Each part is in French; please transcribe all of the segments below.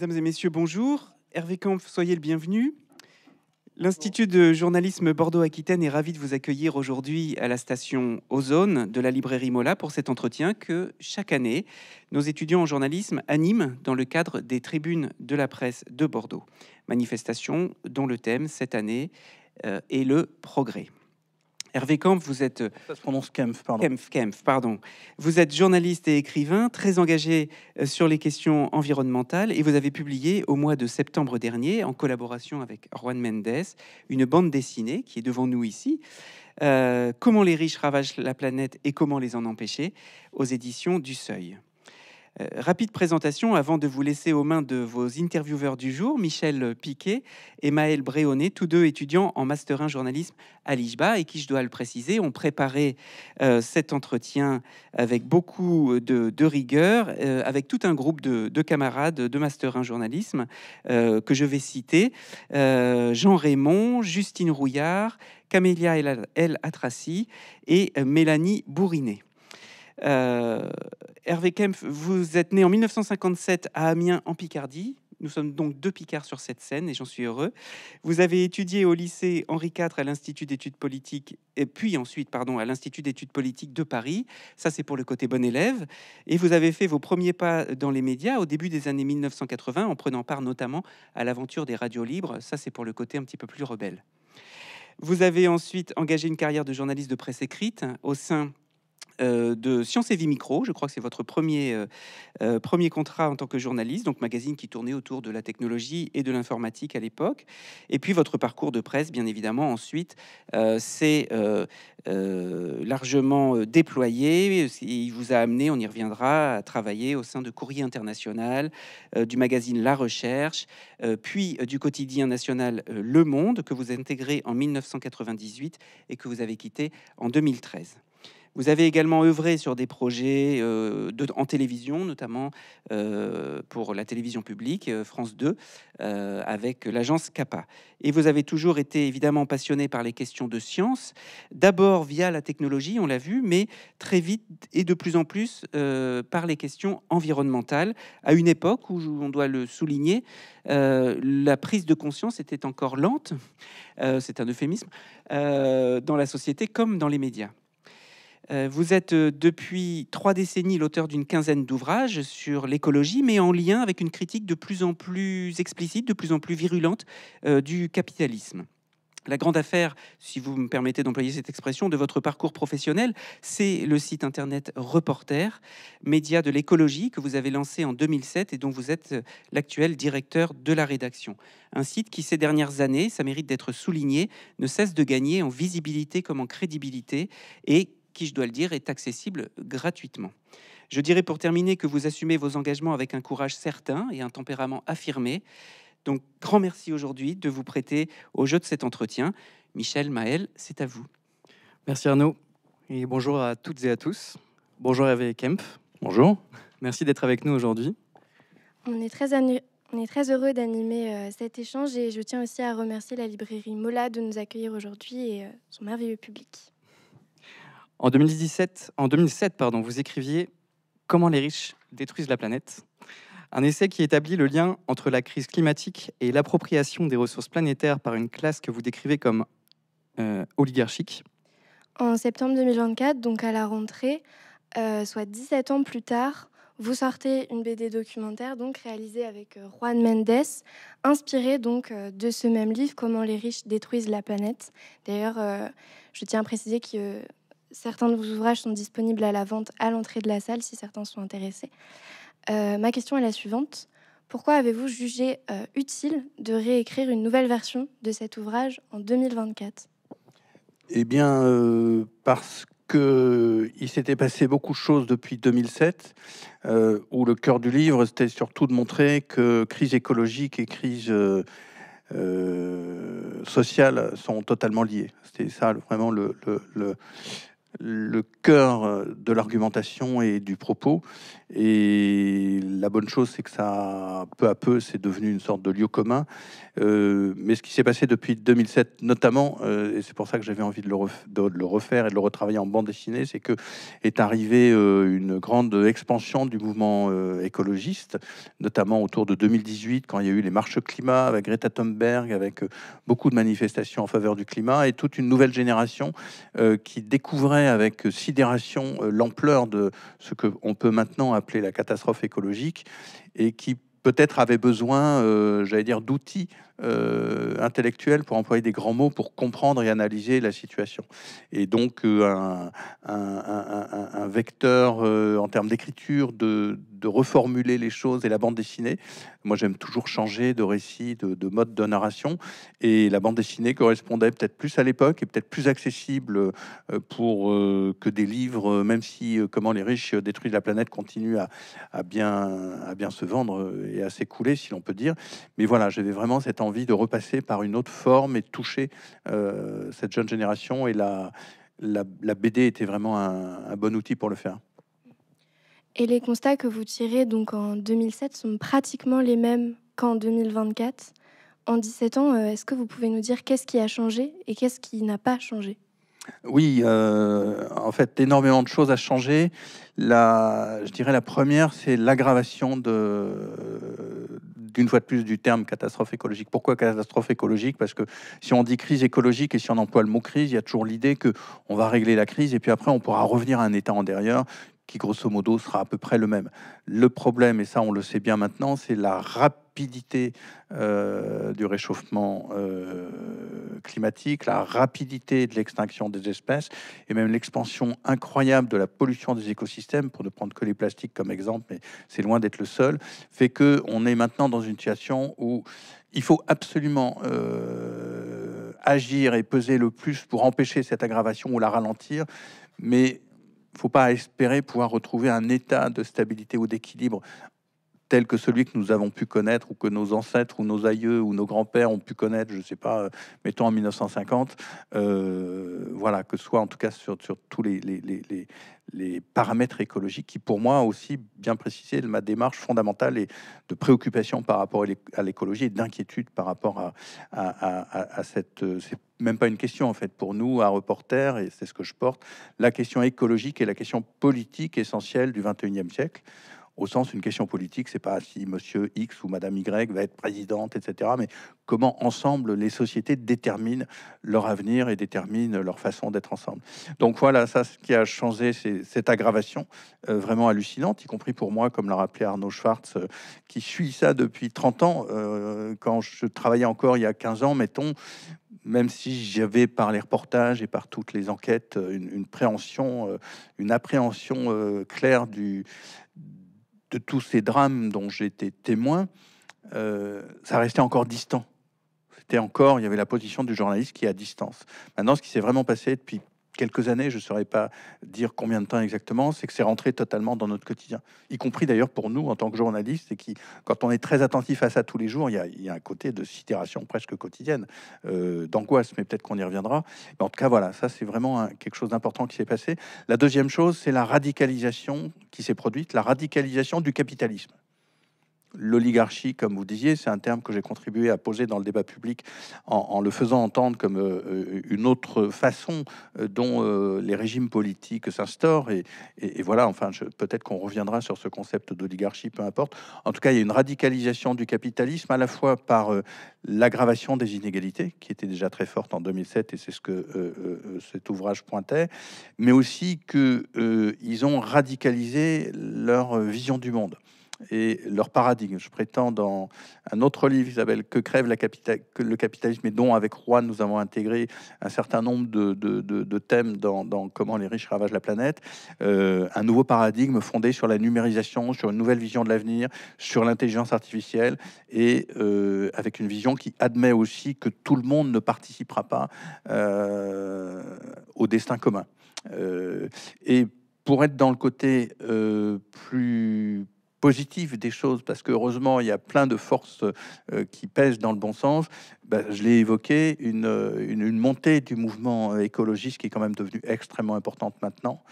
Mesdames et messieurs, bonjour. Hervé Kampf, soyez le bienvenu. L'Institut de journalisme Bordeaux-Aquitaine est ravi de vous accueillir aujourd'hui à la station Ozone de la librairie Mola pour cet entretien que, chaque année, nos étudiants en journalisme animent dans le cadre des tribunes de la presse de Bordeaux. Manifestation dont le thème cette année euh, est le progrès. Hervé Kempf, vous êtes. Euh, pardon. pardon. Vous êtes journaliste et écrivain, très engagé euh, sur les questions environnementales, et vous avez publié au mois de septembre dernier, en collaboration avec Juan Mendes, une bande dessinée qui est devant nous ici. Euh, comment les riches ravagent la planète et comment les en empêcher aux éditions du Seuil. Euh, rapide présentation avant de vous laisser aux mains de vos intervieweurs du jour, Michel Piquet et Maël Bréonnet, tous deux étudiants en Master 1 journalisme à l'IJBA et qui, je dois le préciser, ont préparé euh, cet entretien avec beaucoup de, rigueur, euh, avec tout un groupe de, camarades de Master 1 journalisme que je vais citer. Jean Raymond, Justine Rouillard, Camélia El Atrassi et Mélanie Bourinet. Euh, Hervé Kempf, vous êtes né en 1957 à Amiens, en Picardie. Nous sommes donc deux Picards sur cette scène et j'en suis heureux. Vous avez étudié au lycée Henri IV à l'Institut d'études politiques et puis ensuite pardon, à l'Institut d'études politiques de Paris. Ça, c'est pour le côté bon élève. Et vous avez fait vos premiers pas dans les médias au début des années 1980 en prenant part notamment à l'aventure des radios libres. Ça, c'est pour le côté un petit peu plus rebelle. Vous avez ensuite engagé une carrière de journaliste de presse écrite au sein euh, de Sciences et Vie Micro. Je crois que c'est votre euh, euh, premier, contrat en tant que journaliste, donc magazine qui tournait autour de la technologie et de l'informatique à l'époque. Et puis votre parcours de presse, bien évidemment, ensuite, c'est largement déployé. Il vous a amené, on y reviendra, à travailler au sein de Courrier International, du magazine La Recherche, puis du quotidien national Le Monde, que vous intégrez en 1998 et que vous avez quitté en 2013. Vous avez également œuvré sur des projets euh, en télévision, notamment euh, pour la télévision publique, euh, France 2, avec l'agence CAPA. Et vous avez toujours été évidemment passionné par les questions de science, d'abord via la technologie, on l'a vu, mais très vite et de plus en plus par les questions environnementales, à une époque où, on doit le souligner, la prise de conscience était encore lente, c'est un euphémisme, dans la société comme dans les médias. Euh, vous êtes euh, depuis trois décennies l'auteur d'une quinzaine d'ouvrages sur l'écologie, mais en lien avec une critique de plus en plus explicite, de plus en plus virulente euh, du capitalisme. La grande affaire, si vous me permettez d'employer cette expression, de votre parcours professionnel, c'est le site internet Reporter, média de l'écologie que vous avez lancé en 2007 et dont vous êtes l'actuel directeur de la rédaction. Un site qui, ces dernières années, ça mérite d'être souligné, ne cesse de gagner en visibilité comme en crédibilité et qui, je dois le dire, est accessible gratuitement. Je dirais pour terminer que vous assumez vos engagements avec un courage certain et un tempérament affirmé. Donc, grand merci aujourd'hui de vous prêter au jeu de cet entretien. Michel, Maël, c'est à vous. Merci Arnaud et bonjour à toutes et à tous. Bonjour Hervé Kemp. Bonjour. Merci d'être avec nous aujourd'hui. On est très, heureux d'animer euh, cet échange et je tiens aussi à remercier la librairie Mola de nous accueillir aujourd'hui et euh, son merveilleux public. En 2017, en 2007, pardon, vous écriviez Comment les riches détruisent la planète. Un essai qui établit le lien entre la crise climatique et l'appropriation des ressources planétaires par une classe que vous décrivez comme euh, oligarchique. En septembre 2024, donc à la rentrée, euh, soit 17 ans plus tard, vous sortez une BD documentaire donc réalisée avec euh, Juan Mendes, inspirée donc de ce même livre Comment les riches détruisent la planète. D'ailleurs, je tiens à préciser que certains de vos ouvrages sont disponibles à la vente à l'entrée de la salle si certains sont intéressés. Euh, ma question est la suivante. Pourquoi avez-vous jugé euh, utile de réécrire une nouvelle version de cet ouvrage en 2024 Eh bien, euh, parce que il s'était passé beaucoup de choses depuis 2007, où le cœur du livre, c'était surtout de montrer que crise écologique et crise sociale sont totalement liées. C'était ça vraiment le, le cœur euh, de l'argumentation et du propos. Et la bonne chose, c'est que ça, peu à peu, c'est devenu une sorte de lieu commun. Euh, mais ce qui s'est passé depuis 2007, notamment, euh, et c'est pour ça que j'avais envie de le, refaire et de le retravailler en bande dessinée, c'est que est arrivée une grande expansion du mouvement écologiste, notamment autour de 2018, quand il y a eu les marches climat avec Greta Thunberg, avec beaucoup de manifestations en faveur du climat, et toute une nouvelle génération qui découvrait avec sidération euh, l'ampleur de ce qu'on peut maintenant appeler la catastrophe écologique et qui peut-être avait besoin, euh, j'allais dire, d'outils euh, intellectuel pour employer des grands mots, pour comprendre et analyser la situation. Et donc euh, un, vecteur euh, en termes d'écriture, de, reformuler les choses et la bande dessinée. Moi j'aime toujours changer de récit, de, mode de narration. Et la bande dessinée correspondait peut-être plus à l'époque et peut-être plus accessible pour que des livres, même si comment les riches détruisent la planète continuent à, bien, à bien se vendre et à s'écouler, si l'on peut dire. Mais voilà, j'avais vraiment cette envie envie de repasser par une autre forme et de toucher euh, cette jeune génération. Et la, la, BD était vraiment un, bon outil pour le faire. Et les constats que vous tirez donc en 2007 sont pratiquement les mêmes qu'en 2024. En 17 ans, euh, est-ce que vous pouvez nous dire qu'est-ce qui a changé et qu'est-ce qui n'a pas changé oui, euh, en fait, énormément de choses à changer. La, je dirais la première, c'est l'aggravation de d'une fois de plus du terme catastrophe écologique. Pourquoi catastrophe écologique Parce que si on dit crise écologique et si on emploie le mot crise, il y a toujours l'idée que on va régler la crise et puis après on pourra revenir à un état en derrière qui grosso modo sera à peu près le même. Le problème, et ça on le sait bien maintenant, c'est la rapidité euh, du réchauffement euh, climatique, la rapidité de l'extinction des espèces et même l'expansion incroyable de la pollution des écosystèmes, pour ne prendre que les plastiques comme exemple, mais c'est loin d'être le seul, fait que on est maintenant dans une situation où il faut absolument euh, agir et peser le plus pour empêcher cette aggravation ou la ralentir, mais faut pas espérer pouvoir retrouver un état de stabilité ou d'équilibre tel que celui que nous avons pu connaître ou que nos ancêtres ou nos aïeux ou nos grands-pères ont pu connaître, je ne sais pas, euh, mettons en 1950, euh, voilà, que ce soit en tout cas sur, sur tous les, les, paramètres écologiques qui, pour moi, aussi bien précisé ma démarche fondamentale et de préoccupation par rapport à l'écologie et d'inquiétude par rapport à, à, à, à cette... Euh, c'est même pas une question, en fait, pour nous, à Reporter, et c'est ce que je porte, la question écologique et la question politique essentielle du 21e siècle au sens une question politique, c'est pas si monsieur X ou madame Y va être présidente, etc., mais comment ensemble les sociétés déterminent leur avenir et déterminent leur façon d'être ensemble. Donc voilà, ça, ce qui a changé, c'est cette aggravation euh, vraiment hallucinante, y compris pour moi, comme l'a rappelé Arnaud Schwartz, euh, qui suit ça depuis 30 ans. Euh, quand je travaillais encore il y a 15 ans, mettons, même si j'avais par les reportages et par toutes les enquêtes une, une préhension, une appréhension claire du de tous ces drames dont j'étais témoin, euh, ça restait encore distant. C'était encore, il y avait la position du journaliste qui est à distance. Maintenant, ce qui s'est vraiment passé depuis quelques années, je ne saurais pas dire combien de temps exactement, c'est que c'est rentré totalement dans notre quotidien, y compris d'ailleurs pour nous en tant que journalistes, et qui, quand on est très attentif à ça tous les jours, il y a, un côté de sidération presque quotidienne, euh, d'angoisse, mais peut-être qu'on y reviendra. Mais en tout cas, voilà, ça c'est vraiment quelque chose d'important qui s'est passé. La deuxième chose, c'est la radicalisation qui s'est produite, la radicalisation du capitalisme. L'oligarchie, comme vous disiez, c'est un terme que j'ai contribué à poser dans le débat public en, le faisant entendre comme euh, une autre façon euh, dont euh, les régimes politiques s'instaurent. Et, voilà, enfin, peut-être qu'on reviendra sur ce concept d'oligarchie, peu importe. En tout cas, il y a une radicalisation du capitalisme à la fois par l'aggravation des inégalités, qui était déjà très forte en 2007, et c'est ce que cet ouvrage pointait, mais aussi qu'ils ils ont radicalisé leur vision du monde et leur paradigme. Je prétends dans un autre livre Isabelle, Que crève la le capitalisme et dont avec Juan nous avons intégré un certain nombre de, thèmes dans, Comment les riches ravagent la planète, euh, un nouveau paradigme fondé sur la numérisation, sur une nouvelle vision de l'avenir, sur l'intelligence artificielle et euh, avec une vision qui admet aussi que tout le monde ne participera pas euh, au destin commun. et pour être dans le côté plus positive des choses, parce que heureusement, il y a plein de forces euh, qui pèsent dans le bon sens. Bah, je l'ai évoqué, euh, une, montée du mouvement écologiste qui est quand même devenue extrêmement importante maintenant,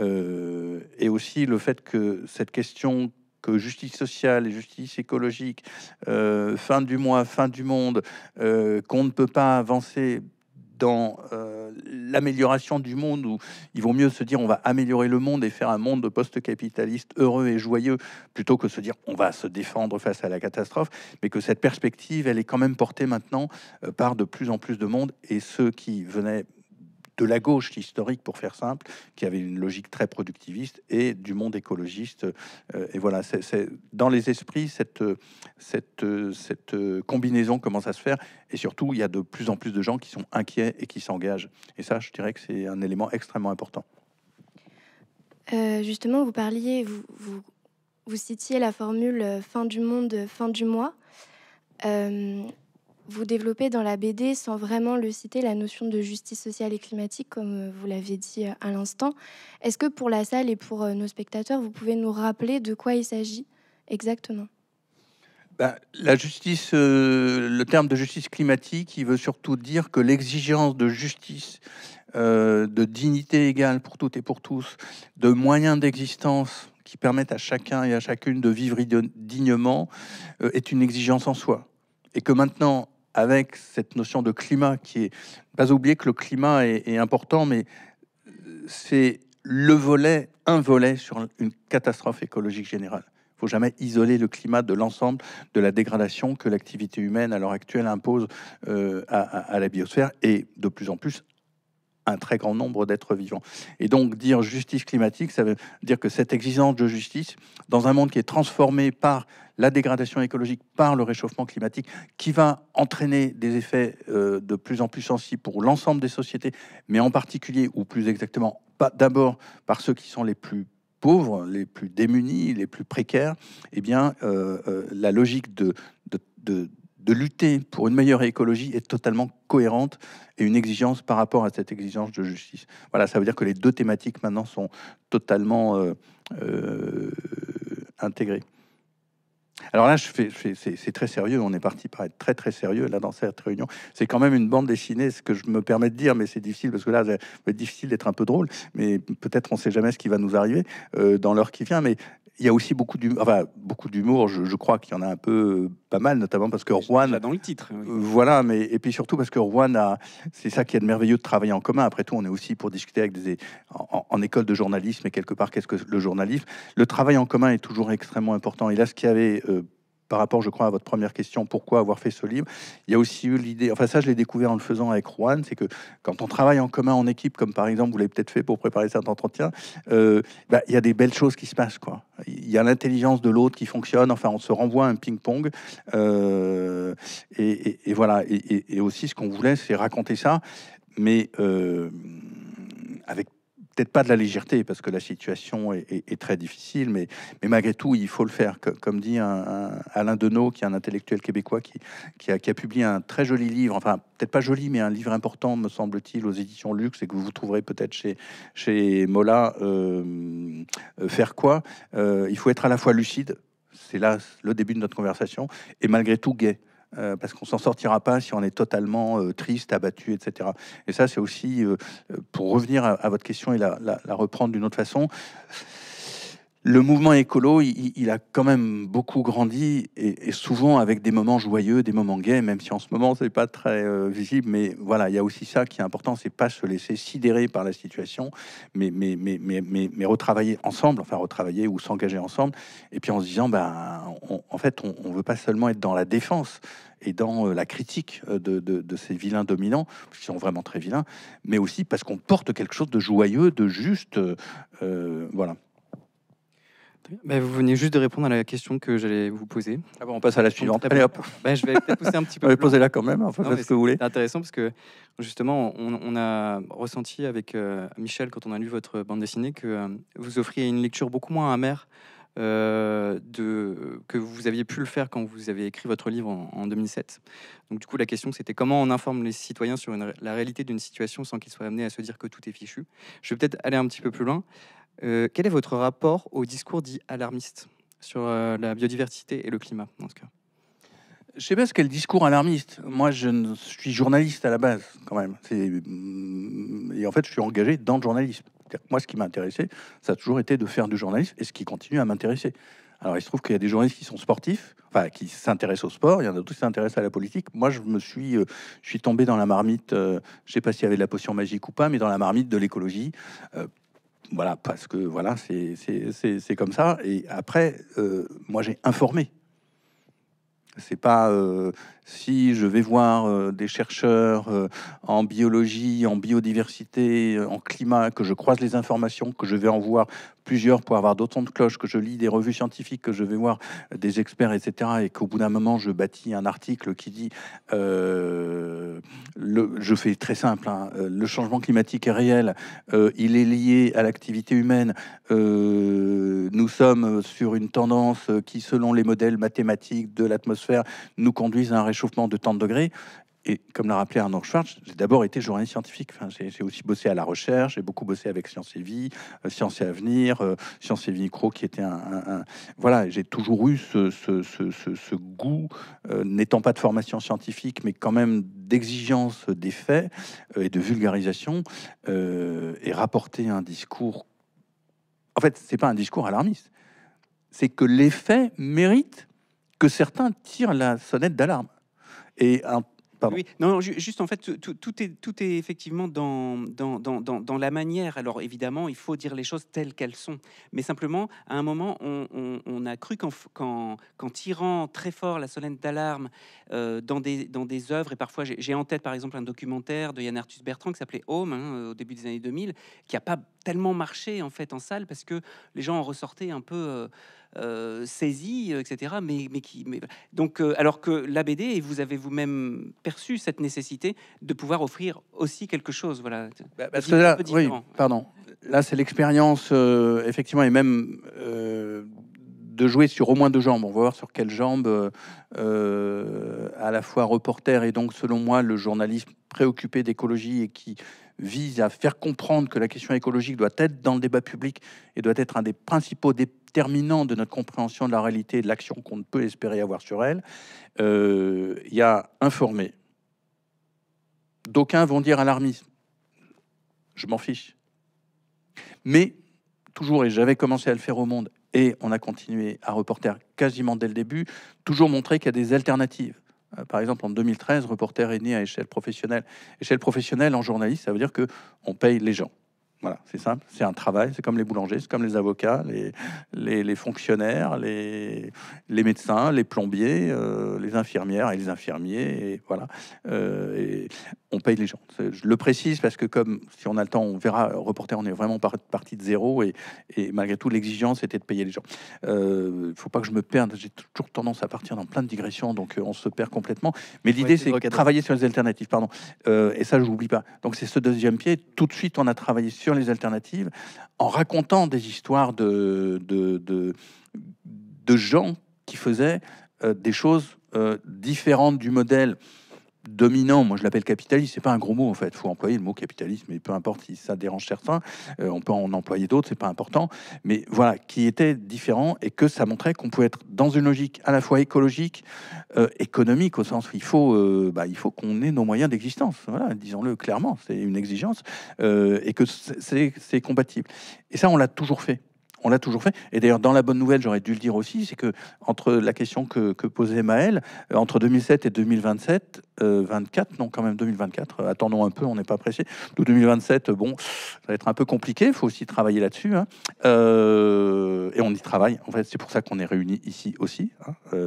euh, et aussi le fait que cette question que justice sociale et justice écologique, fin du mois, fin du monde, qu'on ne peut pas avancer dans euh, l'amélioration du monde où il vaut mieux se dire on va améliorer le monde et faire un monde de post-capitaliste heureux et joyeux plutôt que se dire on va se défendre face à la catastrophe, mais que cette perspective, elle est quand même portée maintenant euh, par de plus en plus de monde et ceux qui venaient de la gauche historique, pour faire simple, qui avait une logique très productiviste, et du monde écologiste. Euh, et voilà, c'est dans les esprits, cette, cette, cette combinaison commence à se faire. Et surtout, il y a de plus en plus de gens qui sont inquiets et qui s'engagent. Et ça, je dirais que c'est un élément extrêmement important. Euh, justement, vous parliez, vous, vous, citiez la formule euh, fin du monde, fin du mois. Vous développez dans la BD, sans vraiment le citer, la notion de justice sociale et climatique, comme euh, vous l'avez dit euh, à l'instant. Est-ce que pour la salle et pour euh, nos spectateurs, vous pouvez nous rappeler de quoi il s'agit exactement ben, la justice, le terme de justice climatique, il veut surtout dire que l'exigence de justice, de dignité égale pour toutes et pour tous, de moyens d'existence qui permettent à chacun et à chacune de vivre dignement, est une exigence en soi. Et que maintenant, avec cette notion de climat qui est pas oublier que le climat est, important, mais c'est le volet, un volet sur une catastrophe écologique générale. Il faut jamais isoler le climat de l'ensemble de la dégradation que l'activité humaine à l'heure actuelle impose euh, à, la biosphère et de plus en plus un très grand nombre d'êtres vivants. Et donc dire justice climatique, ça veut dire que cette exigence de justice, dans un monde qui est transformé par la dégradation écologique, par le réchauffement climatique, qui va entraîner des effets euh, de plus en plus sensibles pour l'ensemble des sociétés, mais en particulier, ou plus exactement, d'abord par ceux qui sont les plus pauvres, les plus démunis, les plus précaires, eh bien, euh, euh, la logique de de lutter pour une meilleure écologie est totalement cohérente et une exigence par rapport à cette exigence de justice. Voilà, ça veut dire que les deux thématiques maintenant sont totalement euh, euh, intégrées. Alors là, je fais, c'est très sérieux. On est parti par être très très sérieux là dans cette réunion. C'est quand même une bande dessinée, ce que je me permets de dire, mais c'est difficile parce que là, c'est difficile d'être un peu drôle. Mais peut-être on ne sait jamais ce qui va nous arriver euh, dans l'heure qui vient. Mais il y a aussi beaucoup d'humour. beaucoup d'humour. Je, crois qu'il y en a un peu euh, pas mal, notamment parce que Rouen. dans le titre. Euh, voilà, mais et puis surtout parce que Rouen a. C'est ça qui est de merveilleux de travailler en commun. Après tout, on est aussi pour discuter avec des en, école de journalisme et quelque part, qu'est-ce que le journalisme Le travail en commun est toujours extrêmement important. Et là, ce qu'il y avait euh, par rapport, je crois, à votre première question, pourquoi avoir fait ce livre Il y a aussi eu l'idée, enfin ça je l'ai découvert en le faisant avec Juan, c'est que quand on travaille en commun en équipe, comme par exemple vous l'avez peut-être fait pour préparer cet entretien, euh, bah, il y a des belles choses qui se passent. quoi. Il y a l'intelligence de l'autre qui fonctionne, enfin on se renvoie à un ping-pong. Euh, et, voilà, et, aussi ce qu'on voulait, c'est raconter ça, mais euh, avec peut-être pas de la légèreté parce que la situation est, très difficile, mais, mais, malgré tout, il faut le faire. comme dit un, Alain Denot, qui est un intellectuel québécois qui, qui, a, publié un très joli livre, enfin, peut-être pas joli, mais un livre important, me semble-t-il, aux éditions Luxe et que vous trouverez peut-être chez, chez Mola. Euh, euh, faire quoi euh, Il faut être à la fois lucide, c'est là le début de notre conversation, et malgré tout gai. Euh, parce qu'on s'en sortira pas si on est totalement euh, triste, abattu, etc. Et ça, c'est aussi, euh, pour revenir à, votre question et la reprendre d'une autre façon, le mouvement écolo, il, a quand même beaucoup grandi et, souvent avec des moments joyeux, des moments gays même si en ce moment c'est pas très euh, visible. Mais voilà, il y a aussi ça qui est important, c'est pas se laisser sidérer par la situation, mais mais mais mais mais, retravailler ensemble, enfin retravailler ou s'engager ensemble. Et puis en se disant, ben, en fait, on, ne veut pas seulement être dans la défense et dans euh, la critique euh, de, ces vilains dominants, qui sont vraiment très vilains, mais aussi parce qu'on porte quelque chose de joyeux, de juste, voilà. Bah, vous venez juste de répondre à la question que j'allais vous poser. Ah bon, on passe à la suivante. Allez hop. Bah, je vais peut-être pousser un petit peu. poser là quand même, hein, ce que vous voulez. C'est intéressant parce que justement, on, a ressenti avec euh, Michel, quand on a lu votre bande dessinée, que euh, vous offriez une lecture beaucoup moins amère euh, de, que vous aviez pu le faire quand vous avez écrit votre livre en, 2007. Donc du coup, la question, c'était comment on informe les citoyens sur la réalité d'une situation sans qu'ils soient amenés à se dire que tout est fichu. Je vais peut-être aller un petit peu plus loin. Euh, quel est votre rapport au discours dit alarmiste sur euh, la biodiversité et le climat, dans ce cas je sais pas ce qu'est le discours alarmiste. Moi, je, suis journaliste à la base, quand même. Mm, et en fait, je suis engagé dans le journalisme. Moi, ce qui m'a intéressé, ça a toujours été de faire du journalisme et ce qui continue à m'intéresser. Alors, il se trouve qu'il y a des journalistes qui sont sportifs, enfin, qui s'intéressent au sport, il y en a d'autres qui s'intéressent à la politique. Moi, je me suis, euh, je suis tombé dans la marmite, je ne sais pas s'il y avait de la potion magique ou pas, mais dans la marmite de l'écologie voilà, parce que voilà, c'est comme ça. Et après, euh, moi, j'ai informé c'est pas euh, si je vais voir euh, des chercheurs euh, en biologie, en biodiversité, en climat, que je croise les informations, que je vais en voir plusieurs pour avoir d'autant de cloches que je lis des revues scientifiques, que je vais voir des experts, etc. Et qu'au bout d'un moment, je bâtis un article qui dit, je fais très simple, hein, le changement climatique est réel, il est lié à l'activité humaine, nous sommes sur une tendance qui, selon les modèles mathématiques de l'atmosphère, nous conduisent à un réchauffement de tant de degrés et comme l'a rappelé Arnaud Schwartz, j'ai d'abord été journaliste scientifique. j'ai aussi bossé à la recherche, j'ai beaucoup bossé avec Science et Vie, Sciences euh, Science et Avenir, euh, Science et Vie Micro, qui était un. Voilà, j'ai toujours eu ce, goût, euh, n'étant pas de formation scientifique, mais quand même d'exigence des faits et de vulgarisation, et rapporter un discours. En fait, c'est pas un discours alarmiste, c'est que les faits méritent que certains tirent la sonnette d'alarme. Et un Pardon. Oui, non, juste en fait, tout, est, tout est effectivement dans, dans, dans, dans, la manière. Alors évidemment, il faut dire les choses telles qu'elles sont. Mais simplement, à un moment, on, a cru qu'en, qu'en, qu'en tirant très fort la sonnette d'alarme euh, dans, des, dans des œuvres, et parfois j'ai, en tête par exemple un documentaire de Yann Arthus Bertrand qui s'appelait Home hein, au début des années 2000, qui n'a pas tellement marché en fait en salle parce que les gens en ressortaient un peu. Euh, euh, saisie, euh, etc. Mais, qui, donc, euh, alors que la BD, et vous avez vous-même perçu cette nécessité de pouvoir offrir aussi quelque chose, voilà. Bah, pardon. Là, c'est l'expérience, effectivement, et même de jouer sur au moins deux jambes. On va voir sur quelles jambes à la fois reporter et donc, selon moi, le journaliste préoccupé d'écologie et qui vise à faire comprendre que la question écologique doit être dans le débat public et doit être un des principaux dé terminant de notre compréhension de la réalité de l'action qu'on ne peut espérer avoir sur elle, il euh, y a informé. D'aucuns vont dire alarmisme. Je m'en fiche. Mais, toujours, et j'avais commencé à le faire au monde, et on a continué à Reporter quasiment dès le début, toujours montrer qu'il y a des alternatives. Euh, par exemple, en 2013, Reporter est né à échelle professionnelle. Échelle professionnelle en journaliste, ça veut dire qu'on paye les gens. Voilà, c'est simple, c'est un travail, c'est comme les boulangers, c'est comme les avocats, les, les, fonctionnaires, les, les, médecins, les plombiers, euh, les infirmières et les infirmiers, et voilà. Euh, et on paye les gens. Je le précise parce que comme, si on a le temps, on verra, reporter, on est vraiment parti de zéro, et, malgré tout, l'exigence était de payer les gens. Il euh, ne faut pas que je me perde, j'ai toujours tendance à partir dans plein de digressions, donc on se perd complètement. Mais l'idée, c'est de travailler sur les alternatives, pardon. et ça, je n'oublie pas. Donc c'est ce deuxième pied, tout de suite, on a travaillé sur les alternatives en racontant des histoires de, gens qui faisaient euh, des choses euh, différentes du modèle dominant, moi je l'appelle capitaliste, c'est pas un gros mot en fait, faut employer le mot capitalisme, mais peu importe si ça dérange certains, euh, on peut en employer d'autres, c'est pas important, mais voilà, qui était différent et que ça montrait qu'on pouvait être dans une logique à la fois écologique, euh, économique, au sens où il faut, euh, bah, il faut qu'on ait nos moyens d'existence, voilà, disons-le clairement, c'est une exigence et que c'est compatible. Et ça, on l'a toujours fait. On l'a toujours fait. Et d'ailleurs, dans la bonne nouvelle, j'aurais dû le dire aussi, c'est que entre la question que, posait Maël, euh, entre 2007 et 2027, 24, euh, non, quand même 2024, euh, attendons un peu, on n'est pas pressé. nous, 2027, bon, ça va être un peu compliqué, il faut aussi travailler là-dessus. Hein. et on y travaille, en fait, c'est pour ça qu'on est réunis ici aussi. Hein.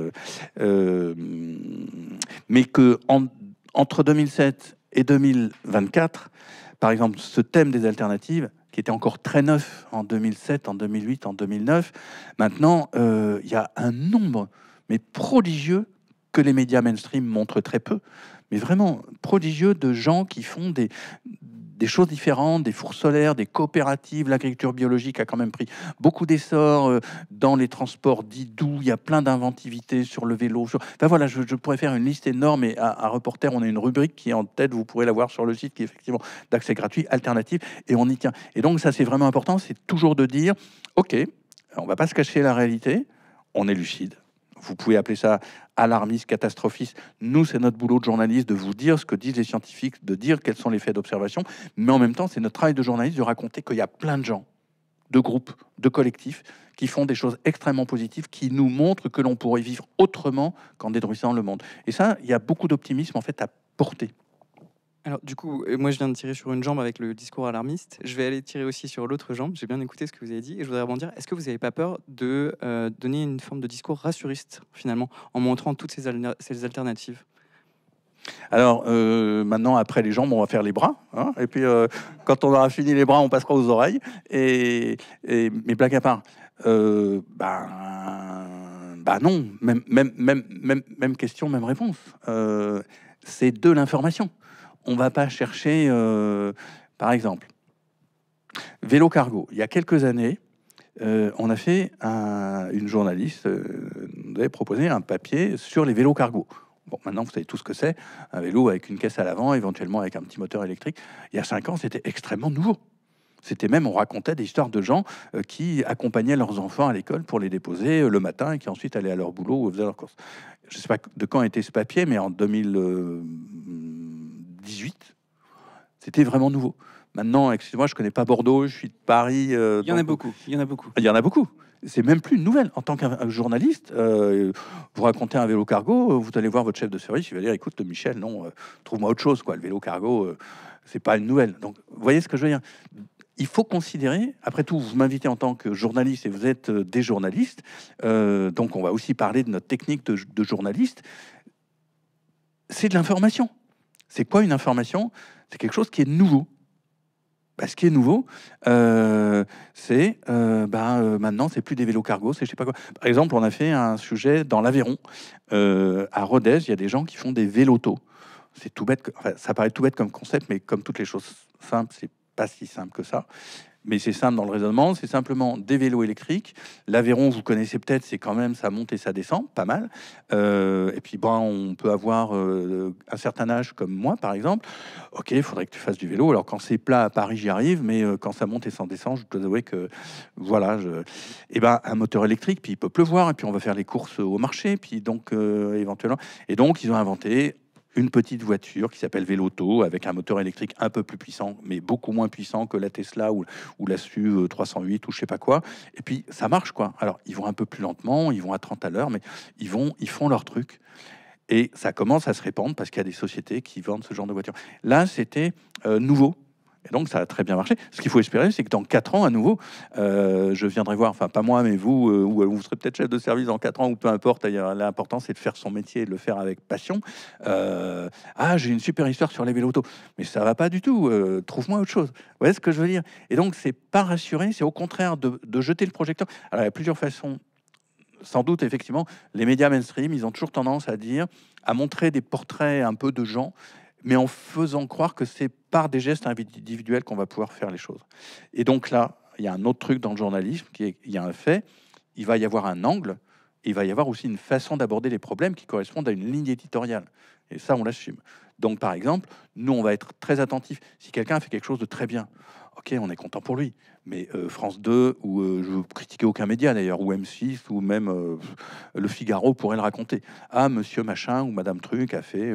mais que entre 2007 et 2024, par exemple, ce thème des alternatives, qui était encore très neuf en 2007, en 2008, en 2009, maintenant, euh, il y a un nombre, mais prodigieux, que les médias mainstream montrent très peu, mais vraiment prodigieux de gens qui font des, des choses différentes, des fours solaires, des coopératives. L'agriculture biologique a quand même pris beaucoup d'essor euh, dans les transports dits doux. Il y a plein d'inventivité sur le vélo. Enfin voilà, je, pourrais faire une liste énorme. Et à, Reporter, on a une rubrique qui est en tête. Vous pourrez la voir sur le site, qui est effectivement d'accès gratuit, alternatif. Et on y tient. Et donc ça, c'est vraiment important. C'est toujours de dire, ok, on va pas se cacher la réalité. On est lucide vous pouvez appeler ça alarmiste, catastrophiste. Nous, c'est notre boulot de journaliste de vous dire ce que disent les scientifiques, de dire quels sont les faits d'observation. Mais en même temps, c'est notre travail de journaliste de raconter qu'il y a plein de gens, de groupes, de collectifs qui font des choses extrêmement positives, qui nous montrent que l'on pourrait vivre autrement qu'en détruisant le monde. Et ça, il y a beaucoup d'optimisme en fait à porter. Alors du coup, euh, moi je viens de tirer sur une jambe avec le discours alarmiste. Je vais aller tirer aussi sur l'autre jambe. J'ai bien écouté ce que vous avez dit et je voudrais rebondir. Est-ce que vous n'avez pas peur de euh, donner une forme de discours rassuriste finalement en montrant toutes ces, alternatives alors euh, maintenant, après les jambes, on va faire les bras. Hein, et puis quand on aura fini les bras, on passera aux oreilles. Et, et mais blague à part, ben bah non, même, question, même réponse. c'est de l'information on ne va pas chercher, euh, par exemple, vélo cargo. Il y a quelques années, euh, on a fait une journaliste euh, nous avait proposé un papier sur les vélos cargo. Bon, maintenant, vous savez tout ce que c'est. Un vélo avec une caisse à l'avant, éventuellement avec un petit moteur électrique. Il y a cinq ans, c'était extrêmement nouveau. C'était même, on racontait des histoires de gens qui accompagnaient leurs enfants à l'école pour les déposer le matin et qui ensuite allaient à leur boulot ou faisaient leurs courses. Je ne sais pas de quand était ce papier, mais en 2000. 18, c'était vraiment nouveau. Maintenant, excusez-moi, je connais pas Bordeaux, je suis de Paris. Euh, il y en a euh, beaucoup. Il y en a beaucoup. Il y en a beaucoup. C'est même plus une nouvelle. En tant qu'un journaliste, euh, vous racontez un vélo cargo, vous allez voir votre chef de service, il va dire écoute, Michel, non, trouve-moi autre chose. Quoi. Le vélo cargo, c'est pas une nouvelle. Donc, vous voyez ce que je veux dire il faut considérer, après tout, vous m'invitez en tant que journaliste et vous êtes des journalistes, donc on va aussi parler de notre technique de journaliste. C'est de l'information. C'est quoi une information C'est quelque chose qui est nouveau. Bah, ce qui est nouveau, euh, c'est euh, bah, euh, maintenant, c'est plus des vélos cargo, c'est je sais pas quoi. Par exemple, on a fait un sujet dans l'Aveyron, euh, à Rodez, il y a des gens qui font des vélotos. C'est tout bête, ça paraît tout bête comme concept, mais comme toutes les choses simples, c'est pas si simple que ça mais c'est simple dans le raisonnement, c'est simplement des vélos électriques. L'Aveyron, vous connaissez peut-être, c'est quand même ça monte et ça descend, pas mal. Euh, et puis, bon, on peut avoir euh, un certain âge comme moi, par exemple. Ok, il faudrait que tu fasses du vélo. Alors, quand c'est plat à Paris, j'y arrive, mais euh, quand ça monte et ça descend, je dois avouer que voilà, je... et eh ben, un moteur électrique, puis il peut pleuvoir, et puis on va faire les courses au marché, puis donc éventuellement. Et donc, ils ont inventé une petite voiture qui s'appelle Véloto avec un moteur électrique un peu plus puissant, mais beaucoup moins puissant que la Tesla ou, la SUV 308 ou je sais pas quoi. Et puis ça marche quoi. Alors ils vont un peu plus lentement, ils vont à 30 à l'heure, mais ils vont, ils font leur truc. Et ça commence à se répandre parce qu'il y a des sociétés qui vendent ce genre de voiture. Là, c'était euh, nouveau. Et donc, ça a très bien marché. Ce qu'il faut espérer, c'est que dans 4 ans, à nouveau, euh, je viendrai voir, enfin, pas moi, mais vous, euh, ou euh, vous serez peut-être chef de service dans 4 ans, ou peu importe. L'important, c'est de faire son métier et de le faire avec passion. ah, j'ai une super histoire sur les vélos Mais ça va pas du tout. Trouve-moi autre chose. Vous voyez ce que je veux dire Et donc, c'est pas rassuré. c'est au contraire de, de jeter le projecteur. Alors, il y a plusieurs façons sans doute, effectivement, les médias mainstream, ils ont toujours tendance à dire, à montrer des portraits un peu de gens mais en faisant croire que c'est par des gestes individuels qu'on va pouvoir faire les choses. Et donc là, il y a un autre truc dans le journalisme, il y a un fait, il va y avoir un angle, il va y avoir aussi une façon d'aborder les problèmes qui correspondent à une ligne éditoriale. Et ça, on l'assume. Donc, par exemple, nous, on va être très attentif. Si quelqu'un fait quelque chose de très bien, Ok, on est content pour lui. Mais euh, France 2, ou euh, je ne critiquais aucun média d'ailleurs, ou M6, ou même euh, Le Figaro pourrait le raconter. Ah, monsieur machin ou madame truc a fait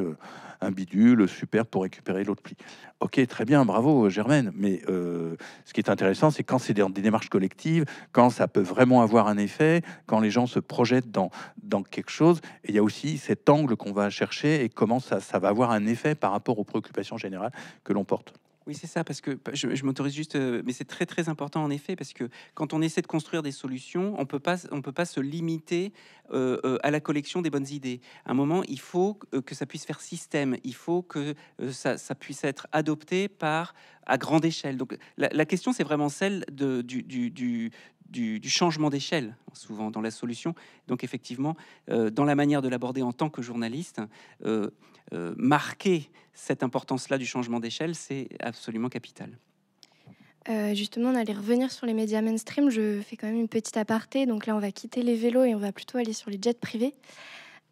un bidule super pour récupérer l'autre pli. Ok, très bien, bravo Germaine. Mais ce qui est intéressant, c'est quand c'est des, des, démarches collectives, quand ça peut vraiment avoir un effet, quand les gens se projettent dans, dans quelque chose. Et il y a aussi cet angle qu'on va chercher et comment ça, ça va avoir un effet par rapport aux préoccupations générales que l'on porte. Oui, c'est ça, parce que bah, je, m'autorise juste, euh, mais c'est très très important en effet, parce que quand on essaie de construire des solutions, on peut pas, on peut pas se limiter euh, euh, à la collection des bonnes idées. À un moment, il faut que ça puisse faire système, il faut que ça, puisse être adopté par à grande échelle. Donc la, question, c'est vraiment celle de, du, du, du, changement d'échelle, hein, souvent dans la solution. Donc effectivement, euh, dans la manière de l'aborder en tant que journaliste, euh, euh, marquer cette importance-là du changement d'échelle, c'est absolument capital. justement, on allait revenir sur les médias mainstream. Je fais quand même une petite aparté. Donc là, on va quitter les vélos et on va plutôt aller sur les jets privés.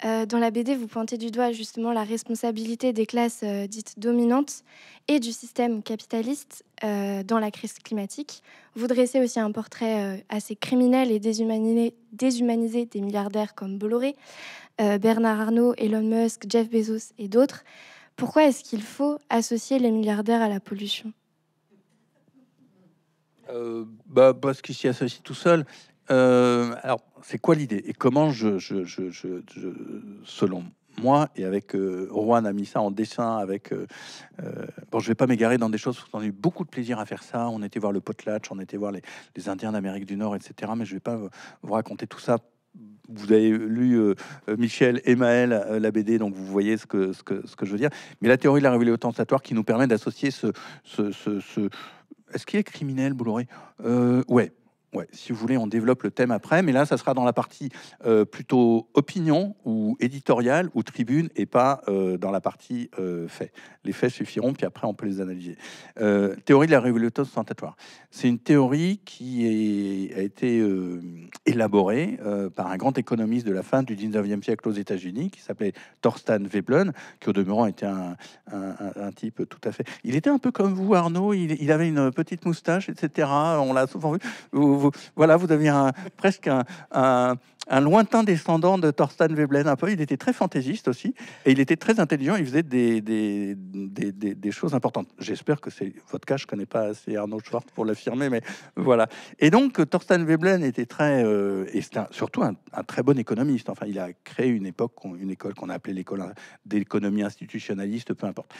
Euh, dans la BD, vous pointez du doigt justement la responsabilité des classes euh, dites dominantes et du système capitaliste euh, dans la crise climatique. Vous dressez aussi un portrait assez criminel et déshumanisé, déshumanisé, des milliardaires comme Bolloré, Bernard Arnault, Elon Musk, Jeff Bezos et d'autres. Pourquoi est-ce qu'il faut associer les milliardaires à la pollution bah, Parce qu'ils s'y associent tout seuls euh, alors, c'est quoi l'idée et comment je, selon moi et avec euh, Juan a mis ça en dessin avec euh, euh, bon je vais pas m'égarer dans des choses on a eu beaucoup de plaisir à faire ça on était voir le potlatch on était voir les, indiens d'Amérique du Nord etc mais je vais pas vous raconter tout ça vous avez lu Michel et Maël, la BD, donc vous voyez ce que, je veux dire. Mais la théorie de la révélation tentatoire qui nous permet d'associer ce, ce, Est-ce qu'il est criminel, Bouloré Ouais, si vous voulez, on développe le thème après, mais là, ça sera dans la partie euh, plutôt opinion ou éditoriale ou tribune et pas euh, dans la partie euh, fait. Les faits suffiront, puis après, on peut les analyser. théorie de la révolution tentatoire. C'est une théorie qui a été élaborée par un grand économiste de la fin du 19e siècle aux États-Unis qui s'appelait Thorsten Veblen, qui au demeurant était un, type tout à fait. Il était un peu comme vous, Arnaud, il, avait une petite moustache, etc. On l'a souvent vu. Vous, voilà, vous devenez presque un, lointain descendant de Thorstein Veblen un peu. Il était très fantaisiste aussi, et il était très intelligent. Il faisait des, choses importantes. J'espère que c'est votre cas. Je connais pas assez Arnaud Schwartz pour l'affirmer, mais voilà. Et donc, Thorstein Veblen était très, euh, et c'est surtout un, très bon économiste. Enfin, il a créé une époque, une école qu'on a appelée l'école d'économie institutionnaliste, peu importe.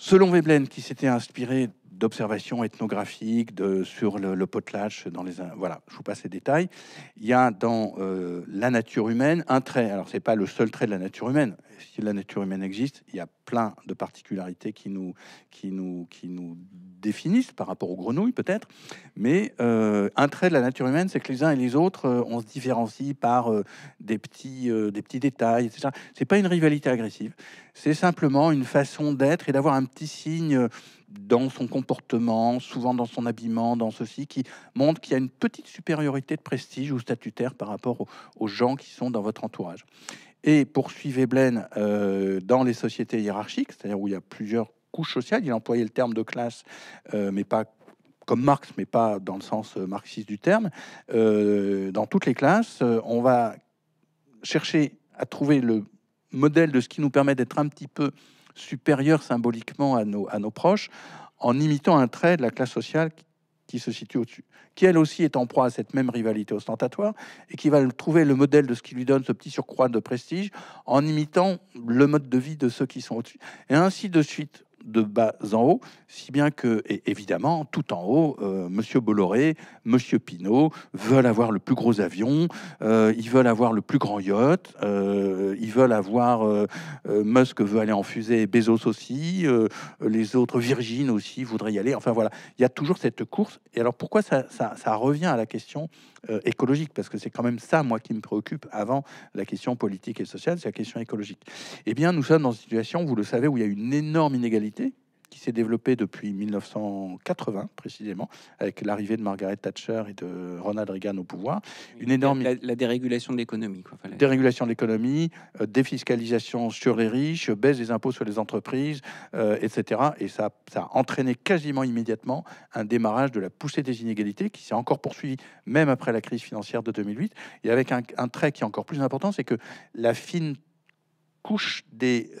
Selon Veblen, qui s'était inspiré d'observation ethnographique de, sur le, potlatch dans les voilà je vous passe les détails il y a dans euh, la nature humaine un trait alors c'est pas le seul trait de la nature humaine si la nature humaine existe il y a plein de particularités qui nous qui nous qui nous définissent par rapport aux grenouilles peut-être mais euh, un trait de la nature humaine c'est que les uns et les autres euh, on se différencie par des petits des petits détails etc c'est pas une rivalité agressive c'est simplement une façon d'être et d'avoir un petit signe dans son comportement, souvent dans son habillement, dans ceci, qui montre qu'il y a une petite supériorité de prestige ou statutaire par rapport aux, gens qui sont dans votre entourage. Et poursuivez Blaine euh, dans les sociétés hiérarchiques, c'est-à-dire où il y a plusieurs couches sociales, il employait le terme de classe, euh, mais pas comme Marx, mais pas dans le sens euh, marxiste du terme, dans toutes les classes, on va chercher à trouver le modèle de ce qui nous permet d'être un petit peu supérieure symboliquement à nos, à nos proches, en imitant un trait de la classe sociale qui se situe au-dessus, qui elle aussi est en proie à cette même rivalité ostentatoire, et qui va trouver le modèle de ce qui lui donne ce petit surcroît de prestige en imitant le mode de vie de ceux qui sont au-dessus. Et ainsi de suite, de bas en haut, si bien que, et évidemment, tout en haut, M. Euh, Monsieur Bolloré, Monsieur Pinault veulent avoir le plus gros avion, euh, ils veulent avoir le plus grand yacht, euh, ils veulent avoir Musk veut aller en fusée, Bezos aussi, les autres, Virgin aussi voudraient y aller. Enfin voilà, il y a toujours cette course. Et alors pourquoi ça revient à la question euh, écologique, parce que c'est quand même ça, moi, qui me préoccupe avant la question politique et sociale, c'est la question écologique. Eh bien, nous sommes dans une situation, vous le savez, où il y a une énorme inégalité qui s'est développé depuis 1980 précisément, avec l'arrivée de Margaret Thatcher et de Ronald Reagan au pouvoir. Une énorme la, dérégulation de l'économie. Dérégulation de l'économie, euh, défiscalisation sur les riches, baisse des impôts sur les entreprises, euh, etc. Et ça, ça a entraîné quasiment immédiatement un démarrage de la poussée des inégalités qui s'est encore poursuivie même après la crise financière de 2008. Et avec un, trait qui est encore plus important, c'est que la fine couche des 1%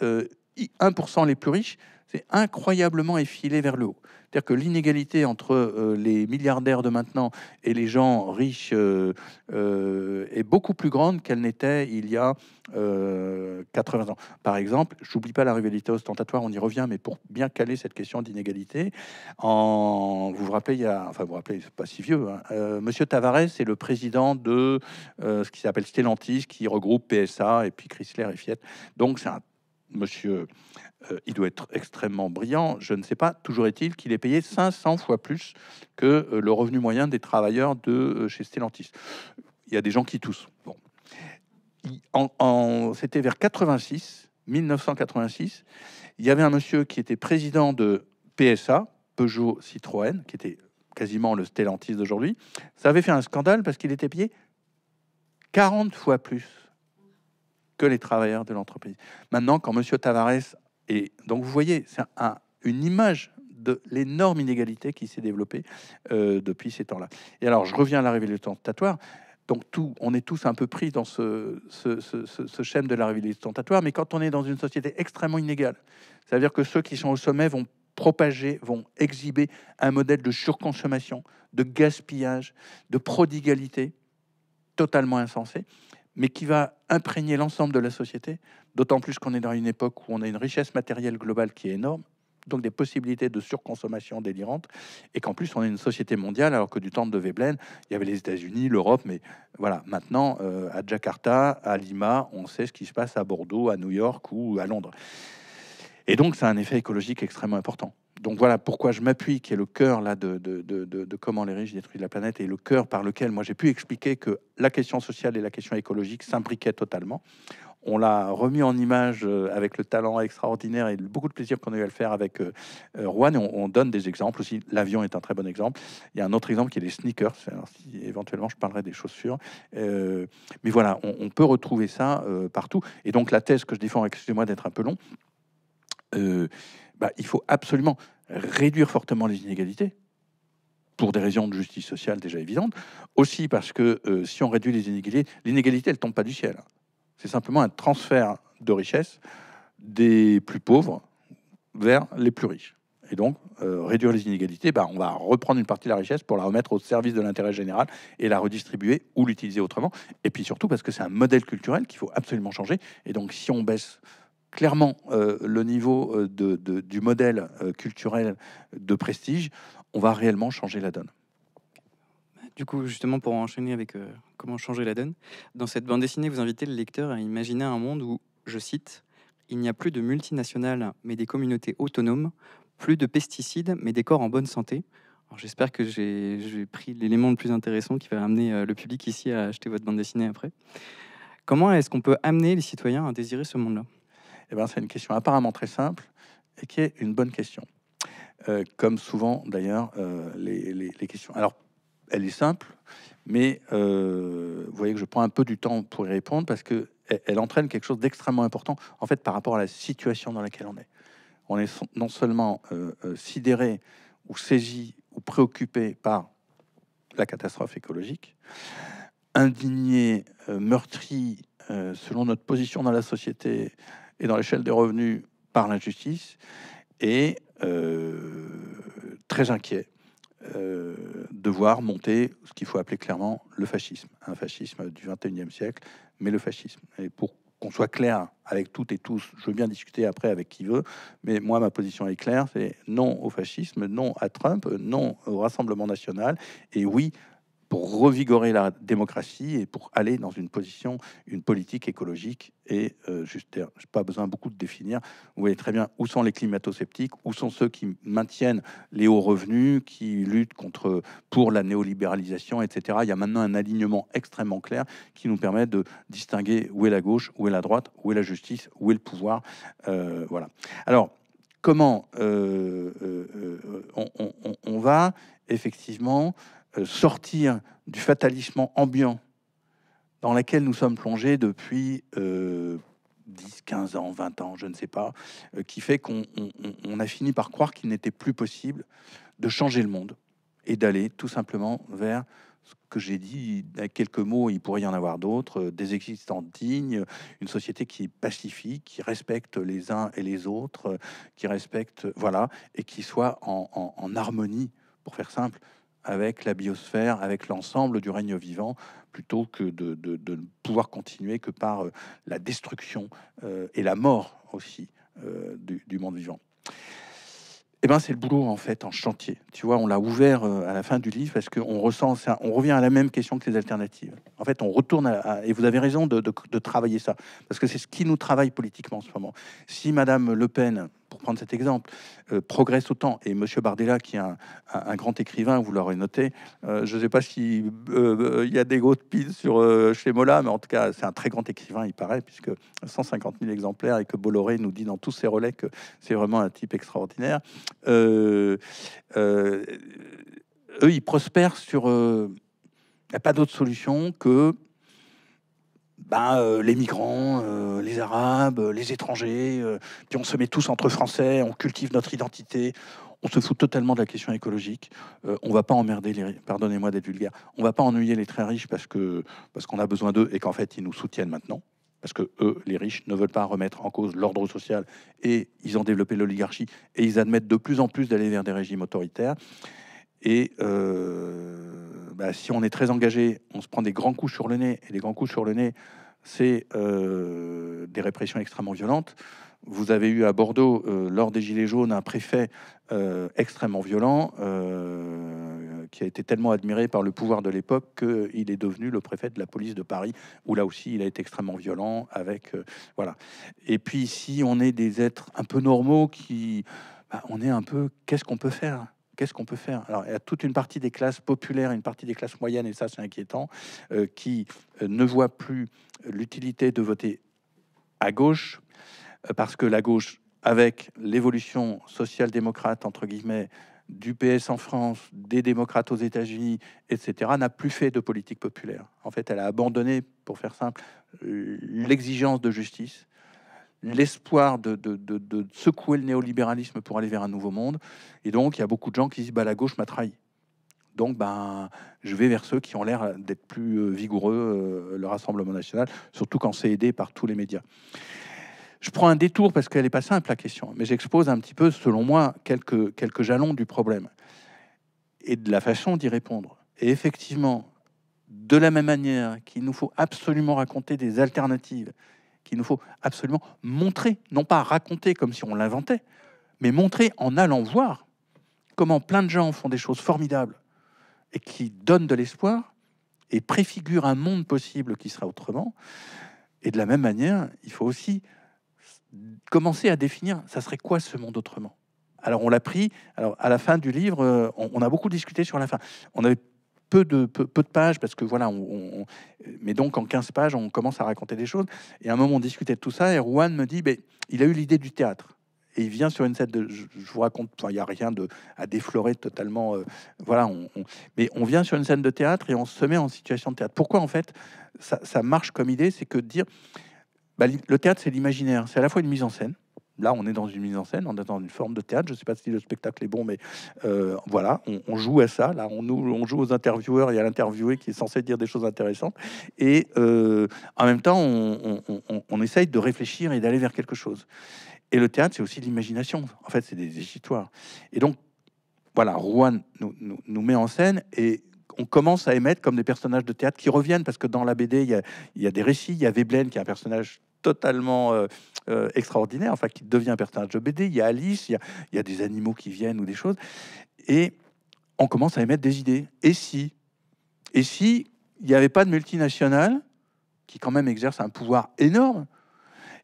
euh, les plus riches c'est incroyablement effilé vers le haut. C'est-à-dire que l'inégalité entre euh, les milliardaires de maintenant et les gens riches euh, euh, est beaucoup plus grande qu'elle n'était il y a 80 ans. Par exemple, j'oublie pas la rivalité ostentatoire, on y revient, mais pour bien caler cette question d'inégalité, en... vous vous rappelez, il y a... enfin vous rappelez, pas si vieux, hein, Monsieur Tavares c'est le président de ce qui s'appelle Stellantis, qui regroupe PSA et puis Chrysler et Fiat. Donc c'est un monsieur, euh, il doit être extrêmement brillant, je ne sais pas, toujours est-il qu'il est payé 500 fois plus que euh, le revenu moyen des travailleurs de euh, chez Stellantis. Il y a des gens qui toussent. Bon. C'était vers 86, 1986, il y avait un monsieur qui était président de PSA, Peugeot Citroën, qui était quasiment le Stellantis d'aujourd'hui. Ça avait fait un scandale parce qu'il était payé 40 fois plus que les travailleurs de l'entreprise. Maintenant, quand M. Tavares est donc vous voyez, c'est une image de l'énorme inégalité qui s'est développée euh, depuis ces temps-là. Et alors, je reviens à la révélation tentatoire. Donc tout, on est tous un peu pris dans ce, ce, de la révélation tentatoire, mais quand on est dans une société extrêmement inégale, cest à dire que ceux qui sont au sommet vont propager, vont exhiber un modèle de surconsommation, de gaspillage, de prodigalité totalement insensé mais qui va imprégner l'ensemble de la société, d'autant plus qu'on est dans une époque où on a une richesse matérielle globale qui est énorme, donc des possibilités de surconsommation délirantes, et qu'en plus on est une société mondiale, alors que du temps de Veblen, il y avait les États-Unis, l'Europe, mais voilà, maintenant euh, à Jakarta, à Lima, on sait ce qui se passe à Bordeaux, à New York ou à Londres. Et donc ça a un effet écologique extrêmement important donc voilà pourquoi je m'appuie, qui est le cœur là de, comment les riches détruisent la planète et le cœur par lequel moi j'ai pu expliquer que la question sociale et la question écologique s'imbriquaient totalement. On l'a remis en image euh, avec le talent extraordinaire et beaucoup de plaisir qu'on a eu à le faire avec Rouen. Euh, euh, on, donne des exemples aussi. L'avion est un très bon exemple. Il y a un autre exemple qui est les sneakers. éventuellement, je parlerai des chaussures. mais voilà, on, peut retrouver ça partout. Et donc, la thèse que je défends, excusez-moi d'être un peu long. Bah, il faut absolument réduire fortement les inégalités pour des raisons de justice sociale déjà évidentes, aussi parce que euh, si on réduit les inégalités, l'inégalité, elle tombe pas du ciel. C'est simplement un transfert de richesse des plus pauvres vers les plus riches. Et donc, euh, réduire les inégalités, bah, on va reprendre une partie de la richesse pour la remettre au service de l'intérêt général et la redistribuer ou l'utiliser autrement. Et puis surtout parce que c'est un modèle culturel qu'il faut absolument changer. Et donc, si on baisse clairement euh, le niveau euh, du modèle euh, culturel de prestige, on va réellement changer la donne. Du coup, justement, pour enchaîner avec comment changer la donne, dans cette bande dessinée, vous invitez le lecteur à imaginer un monde où, je cite, il n'y a plus de multinationales, mais des communautés autonomes, plus de pesticides, mais des corps en bonne santé. J'espère que j'ai pris l'élément le plus intéressant qui va amener le public ici à acheter votre bande dessinée après. Comment est-ce qu'on peut amener les citoyens à désirer ce monde-là eh ben, c'est une question apparemment très simple et qui est une bonne question. Euh, comme souvent d'ailleurs euh, les, questions. Alors, elle est simple, mais euh, vous voyez que je prends un peu du temps pour y répondre parce que e, elle, entraîne quelque chose d'extrêmement important en fait par rapport à la situation dans laquelle on est. On est non seulement sidéré ou saisi ou préoccupé par la catastrophe écologique, indigné, meurtri selon notre position dans la société, et dans l'échelle des revenus par l'injustice, et euh, très inquiet euh, de voir monter ce qu'il faut appeler clairement le fascisme, un fascisme du 21e siècle, mais le fascisme. Et pour qu'on soit clair avec toutes et tous, je veux bien discuter après avec qui veut, mais moi, ma position est claire, c'est non au fascisme, non à Trump, non au Rassemblement national, et oui pour revigorer la démocratie et pour aller dans une position, une politique écologique et je euh, juste, pas besoin beaucoup de définir. Vous voyez très bien où sont les climato-sceptiques, où sont ceux qui maintiennent les hauts revenus, qui luttent contre pour la néolibéralisation, etc. Il y a maintenant un alignement extrêmement clair qui nous permet de distinguer où est la gauche, où est la droite, où est la justice, où est le pouvoir. Euh, voilà. Alors comment euh, on, on va effectivement euh, sortir du fatalisme ambiant dans lequel nous sommes plongés depuis 10, euh, 15 ans, 20 ans, je ne sais pas, euh, qui fait qu'on a fini par croire qu'il n'était plus possible de changer le monde et d'aller tout simplement vers ce que j'ai dit, quelques mots, il pourrait y en avoir d'autres, des existants dignes, une société qui est pacifique, qui respecte les uns et les autres, qui respecte, voilà, et qui soit en, en harmonie, pour faire simple, avec la biosphère, avec l'ensemble du règne vivant, plutôt que de, ne pouvoir continuer que par euh, la destruction euh, et la mort aussi euh, du, monde vivant. Eh ben, c'est le boulot en fait en chantier. Tu vois, on l'a ouvert à la fin du livre parce qu'on ressent, on revient à la même question que les alternatives. En fait, on retourne à, et vous avez raison de, de travailler ça parce que c'est ce qui nous travaille politiquement en ce moment. Si Madame Le Pen prendre cet exemple, euh, progresse autant. Et Monsieur Bardella, qui est un, un, grand écrivain, vous l'aurez noté, euh, je ne sais pas s'il euh, y a des gros piles sur chez Mola, mais en tout cas, c'est un très grand écrivain, il paraît, puisque 150 000 exemplaires et que Bolloré nous dit dans tous ses relais que c'est vraiment un type extraordinaire. eux, ils prospèrent sur. Il n'y a pas d'autre solution que bah, euh, les migrants, euh, les Arabes, euh, les étrangers, puis on se met tous entre Français, on cultive notre identité, on se fout totalement de la question écologique, on va pas emmerder les... Pardonnez-moi d'être vulgaire, on va pas ennuyer les très riches parce que parce qu'on a besoin d'eux et qu'en fait ils nous soutiennent maintenant. Parce que eux, les riches, ne veulent pas remettre en cause l'ordre social et ils ont développé l'oligarchie et ils admettent de plus en plus d'aller vers des régimes autoritaires. Et euh, bah, si on est très engagé, on se prend des grands coups sur le nez. Et les grands coups sur le nez, c'est euh, des répressions extrêmement violentes. Vous avez eu à Bordeaux, euh, lors des Gilets jaunes, un préfet extrêmement violent qui a été tellement admiré par le pouvoir de l'époque qu'il est devenu le préfet de la police de Paris, où là aussi il a été extrêmement violent. Avec voilà. Et puis si on est des êtres un peu normaux, qui, bah, on est un peu, qu'est-ce qu'on peut faire qu'est-ce qu'on peut faire Alors, il y a toute une partie des classes populaires, une partie des classes moyennes, et ça c'est inquiétant, euh, qui euh, ne voit plus l'utilité de voter à gauche, euh, parce que la gauche, avec l'évolution social-démocrate, entre guillemets, du PS en France, des démocrates aux États-Unis, etc., n'a plus fait de politique populaire. En fait, elle a abandonné, pour faire simple, l'exigence de justice l'espoir de, secouer le néolibéralisme pour aller vers un nouveau monde. Et donc, il y a beaucoup de gens qui disent bah, la gauche m'a trahi. Donc, ben, je vais vers ceux qui ont l'air d'être plus euh, vigoureux, euh, le Rassemblement national, surtout quand c'est aidé par tous les médias. Je prends un détour parce qu'elle n'est pas simple, la question, mais j'expose un petit peu, selon moi, quelques, quelques jalons du problème et de la façon d'y répondre. Et effectivement, de la même manière qu'il nous faut absolument raconter des alternatives qu'il nous faut absolument montrer, non pas raconter comme si on l'inventait, mais montrer en allant voir comment plein de gens font des choses formidables et qui donnent de l'espoir et préfigurent un monde possible qui sera autrement. Et de la même manière, il faut aussi commencer à définir, ça serait quoi ce monde autrement alors on l'a pris. Alors à la fin du livre, euh, on, a beaucoup discuté sur la fin. On avait peu de, peu, de pages, parce que voilà, on, mais donc en 15 pages, on commence à raconter des choses. Et à un moment, on discutait de tout ça, et Rouen me dit, mais ben, il a eu l'idée du théâtre. Et il vient sur une scène de. Je, vous raconte, il n'y a rien de, à déflorer totalement. Euh, voilà, on, mais on vient sur une scène de théâtre et on se met en situation de théâtre. Pourquoi, en fait, ça, marche comme idée C'est que dire. Ben, le théâtre, c'est l'imaginaire. C'est à la fois une mise en scène, Là, on est dans une mise en scène, on est dans une forme de théâtre. Je ne sais pas si le spectacle est bon, mais euh, voilà, on, joue à ça. Là, on, joue aux intervieweurs et à l'interviewé qui est censé dire des choses intéressantes. Et euh, en même temps, on, essaye de réfléchir et d'aller vers quelque chose. Et le théâtre, c'est aussi l'imagination. En fait, c'est des histoires. Et donc, voilà, Rouen nous, met en scène et on commence à émettre comme des personnages de théâtre qui reviennent, parce que dans la BD, il y a, des récits, il y a Veblen, qui est un personnage totalement euh, euh, extraordinaire, enfin qui devient un personnage de BD. Il y a Alice, il y a, des animaux qui viennent ou des choses. Et on commence à émettre des idées. Et si Et si il n'y avait pas de multinationales qui quand même exercent un pouvoir énorme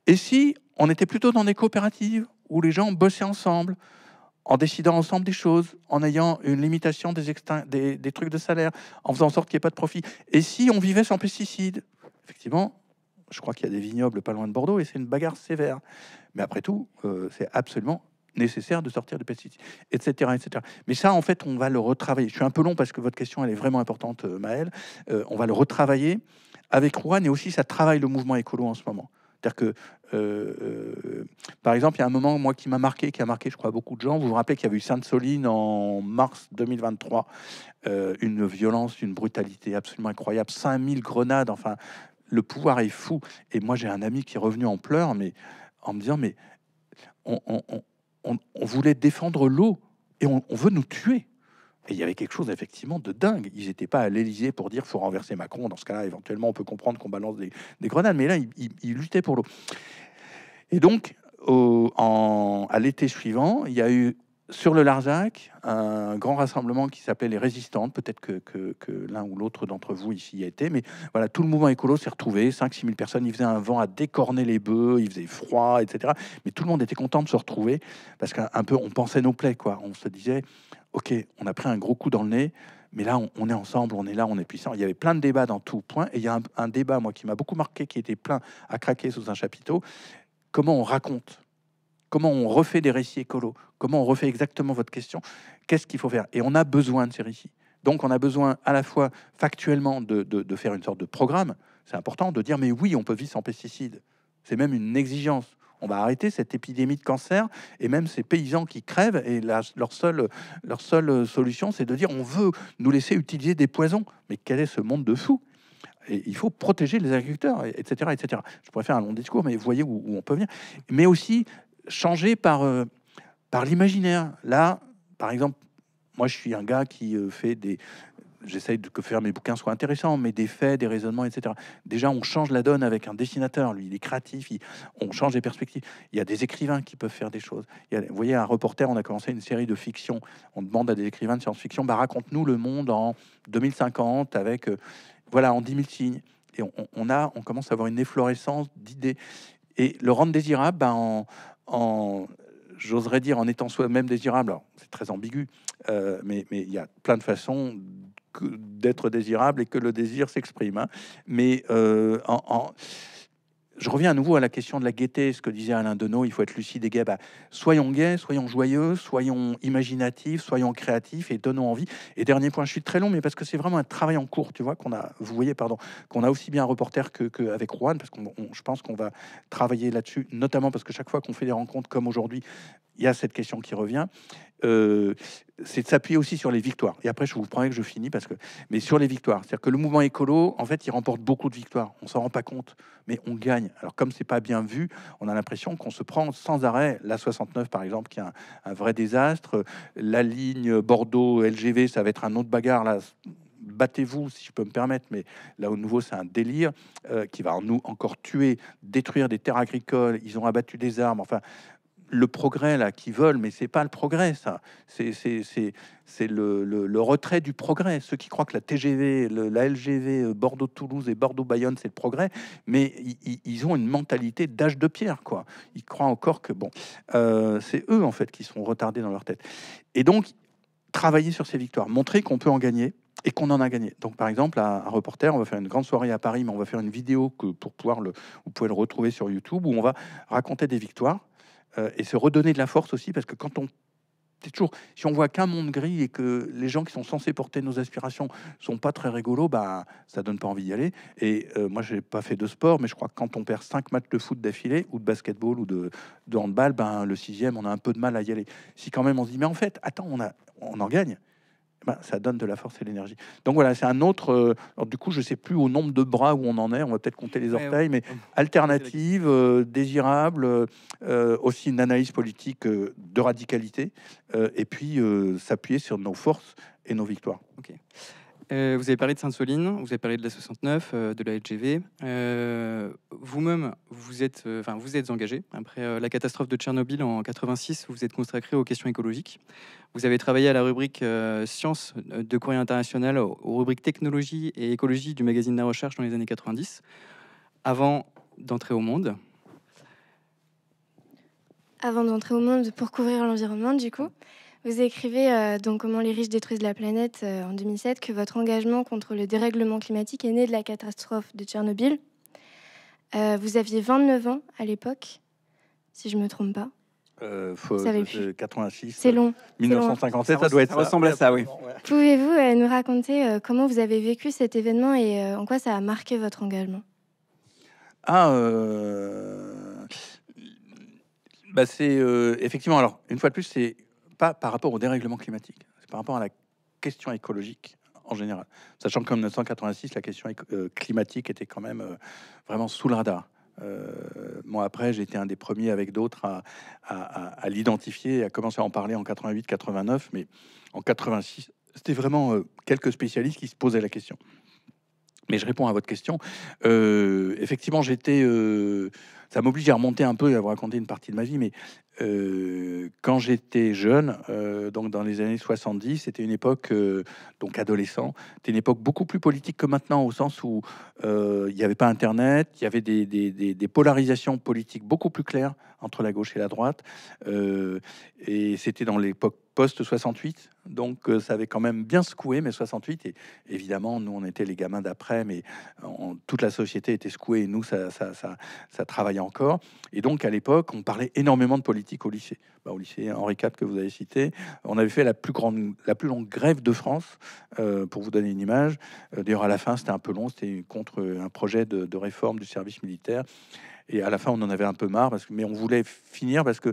Et si on était plutôt dans des coopératives où les gens bossaient ensemble en décidant ensemble des choses, en ayant une limitation des, des trucs de salaire, en faisant en sorte qu'il n'y ait pas de profit. Et si on vivait sans pesticides Effectivement, je crois qu'il y a des vignobles pas loin de Bordeaux et c'est une bagarre sévère. Mais après tout, euh, c'est absolument nécessaire de sortir de pesticides, etc., etc. Mais ça, en fait, on va le retravailler. Je suis un peu long parce que votre question, elle est vraiment importante, euh, Maëlle. Euh, on va le retravailler avec Rouen et aussi ça travaille le mouvement écolo en ce moment. C'est-à-dire que, par exemple, il y a un moment, moi, qui m'a marqué, qui a marqué, je crois, beaucoup de gens. Vous vous rappelez qu'il y avait eu Sainte-Soline en mars 2023, une violence, une brutalité absolument incroyable, 5000 grenades, enfin, le pouvoir est fou. Et moi, j'ai un ami qui est revenu en pleurs, mais en me disant, mais on, voulait défendre l'eau et on, veut nous tuer. Et il y avait quelque chose effectivement de dingue. Ils n'étaient pas à l'Élysée pour dire faut renverser Macron. Dans ce cas-là, éventuellement, on peut comprendre qu'on balance des, grenades, mais là, il, luttait luttaient pour l'eau. Et donc, à l'été suivant, il y a eu sur le Larzac, un grand rassemblement qui s'appelait les Résistantes. Peut-être que, l'un ou l'autre d'entre vous ici y a été, mais voilà, tout le mouvement écolo s'est retrouvé. 5-6 000 personnes, il faisait un vent à décorner les bœufs, il faisait froid, etc. Mais tout le monde était content de se retrouver parce qu'un peu on pensait nos plaies, quoi. On se disait, OK, on a pris un gros coup dans le nez, mais là on, est ensemble, on est là, on est puissant. Il y avait plein de débats dans tout point. Et il y a un débat, moi, qui m'a beaucoup marqué, qui était plein à craquer sous un chapiteau. Comment on raconte Comment on refait des récits écolos Comment on refait exactement votre question Qu'est-ce qu'il faut faire Et on a besoin de ces récits. Donc on a besoin à la fois factuellement de, faire une sorte de programme, c'est important, de dire mais oui, on peut vivre sans pesticides. C'est même une exigence. On va arrêter cette épidémie de cancer et même ces paysans qui crèvent et la, leur, seule, leur seule solution c'est de dire on veut nous laisser utiliser des poisons. Mais quel est ce monde de fou et il faut protéger les agriculteurs, etc., etc. Je pourrais faire un long discours, mais vous voyez où on peut venir. Mais aussi changé par, euh, par l'imaginaire. Là, par exemple, moi je suis un gars qui euh, fait des... J'essaye de faire mes bouquins soient intéressants, mais des faits, des raisonnements, etc. Déjà, on change la donne avec un dessinateur. Lui, il est créatif, on change les perspectives. Il y a des écrivains qui peuvent faire des choses. Il vous voyez, un reporter, on a commencé une série de fictions. On demande à des écrivains de science-fiction, bah, raconte-nous le monde en 2050 avec, euh, voilà, en 10 000 signes. Et on, a, on commence à avoir une efflorescence d'idées. Et le rendre désirable, bah, en, en, j'oserais dire, en étant soi-même désirable. C'est très ambigu, euh, mais il y a plein de façons d'être désirable et que le désir s'exprime. Hein. Mais euh, en je reviens à nouveau à la question de la gaieté, ce que disait Alain Denot, il faut être lucide et gai. Bah, soyons gais, soyons joyeux, soyons imaginatifs, soyons créatifs et donnons envie. Et dernier point, je suis très long, mais parce que c'est vraiment un travail en cours, tu vois, qu'on a, vous voyez, pardon, qu'on a aussi bien un reporter qu'avec que Juan, parce que je pense qu'on va travailler là-dessus, notamment parce que chaque fois qu'on fait des rencontres comme aujourd'hui, il y a cette question qui revient. Euh, c'est de s'appuyer aussi sur les victoires. Et après, je vous promets que je finis parce que, mais sur les victoires, c'est-à-dire que le mouvement écolo, en fait, il remporte beaucoup de victoires. On s'en rend pas compte, mais on gagne. Alors comme c'est pas bien vu, on a l'impression qu'on se prend sans arrêt. La 69, par exemple, qui est un, vrai désastre. La ligne Bordeaux-LGV, ça va être un autre bagarre là battez-vous si je peux me permettre, mais là au nouveau c'est un délire euh, qui va nous encore tuer, détruire des terres agricoles, ils ont abattu des armes, enfin le progrès là qui veulent, mais c'est pas le progrès ça, c'est c'est le, le, le, retrait du progrès. Ceux qui croient que la TGV, la LGV Bordeaux-Toulouse et Bordeaux-Bayonne c'est le progrès, mais ils, ont une mentalité d'âge de pierre quoi. Ils croient encore que bon, euh, c'est eux en fait qui sont retardés dans leur tête. Et donc travailler sur ces victoires, montrer qu'on peut en gagner et qu'on en a gagné. Donc, par exemple, à, un Reporter, on va faire une grande soirée à Paris, mais on va faire une vidéo que, pour pouvoir le, vous pouvez le retrouver sur YouTube où on va raconter des victoires euh, et se redonner de la force aussi, parce que quand on toujours si on voit qu'un monde gris et que les gens qui sont censés porter nos aspirations sont pas très rigolos, bah ça donne pas envie d'y aller. Et euh, moi, je n'ai pas fait de sport, mais je crois que quand on perd cinq matchs de foot d'affilée ou de basketball ou de, handball, ben le sixième, on a un peu de mal à y aller. Si quand même on se dit, mais en fait, attends, on on en gagne. Bah, ça donne de la force et l'énergie. Donc voilà, c'est un autre. Euh, du coup, je sais plus au nombre de bras où on en est. On va peut-être compter les orteils, mais alternative, euh, désirable, euh, aussi une analyse politique de radicalité, et puis s'appuyer sur nos forces et nos victoires. Ok. Euh, vous avez parlé de Sainte-Soline, vous avez parlé de la 69, euh, de la LGV. Euh, vous-même, vous êtes, vous êtes engagé. Après la catastrophe de Tchernobyl en 86, vous vous êtes consacré aux questions écologiques. Vous avez travaillé à la rubrique Sciences de Courrier International, aux rubriques Technologie et Écologie du magazine La Recherche dans les années 90, avant d'entrer au Monde. Avant d'entrer au Monde pour couvrir l'environnement, du coup. Vous écrivez euh, donc Comment les riches détruisent la planète euh, en 2007 que votre engagement contre le dérèglement climatique est né de la catastrophe de Tchernobyl. Euh, vous aviez 29 ans à l'époque, si je ne me trompe pas. Faut, 86. C'est long. 1957, ça, doit être ça. à ça, oui. Pouvez-vous nous raconter comment vous avez vécu cet événement et en quoi ça a marqué votre engagement Ah, bah c'est effectivement, alors une fois de plus, c'est pas par rapport au dérèglement climatique, c'est par rapport à la question écologique en général. Sachant qu'en 1986, la question euh, climatique était quand même euh, vraiment sous le radar. Euh, moi, après, j'ai été un des premiers avec d'autres à, à, à, à l'identifier, à commencer à en parler en 88-89, mais en 86, c'était vraiment quelques spécialistes qui se posaient la question. Mais je réponds à votre question. effectivement, j'étais ça m'oblige à remonter un peu et à vous raconter une partie de ma vie, mais euh, quand j'étais jeune, euh, donc dans les années 70, c'était une époque, euh, donc adolescent, c'était une époque beaucoup plus politique que maintenant, au sens où il n'y avait pas Internet, il y avait des, des, polarisations politiques beaucoup plus claires entre la gauche et la droite, et c'était dans l'époque post-68. Donc euh, ça avait quand même bien secoué mais 68. Et évidemment, nous, on était les gamins d'après, mais toute la société était secouée et nous, ça, ça, travaillait encore. Et donc, à l'époque, on parlait énormément de politique au lycée. Bah, au lycée Henri IV que vous avez cité, on avait fait la plus, grande, la plus longue grève de France, euh, pour vous donner une image. Euh, d'ailleurs, à la fin, c'était un peu long, c'était contre un projet de, de réforme du service militaire. Et à la fin, on en avait un peu marre, parce que, mais on voulait finir parce que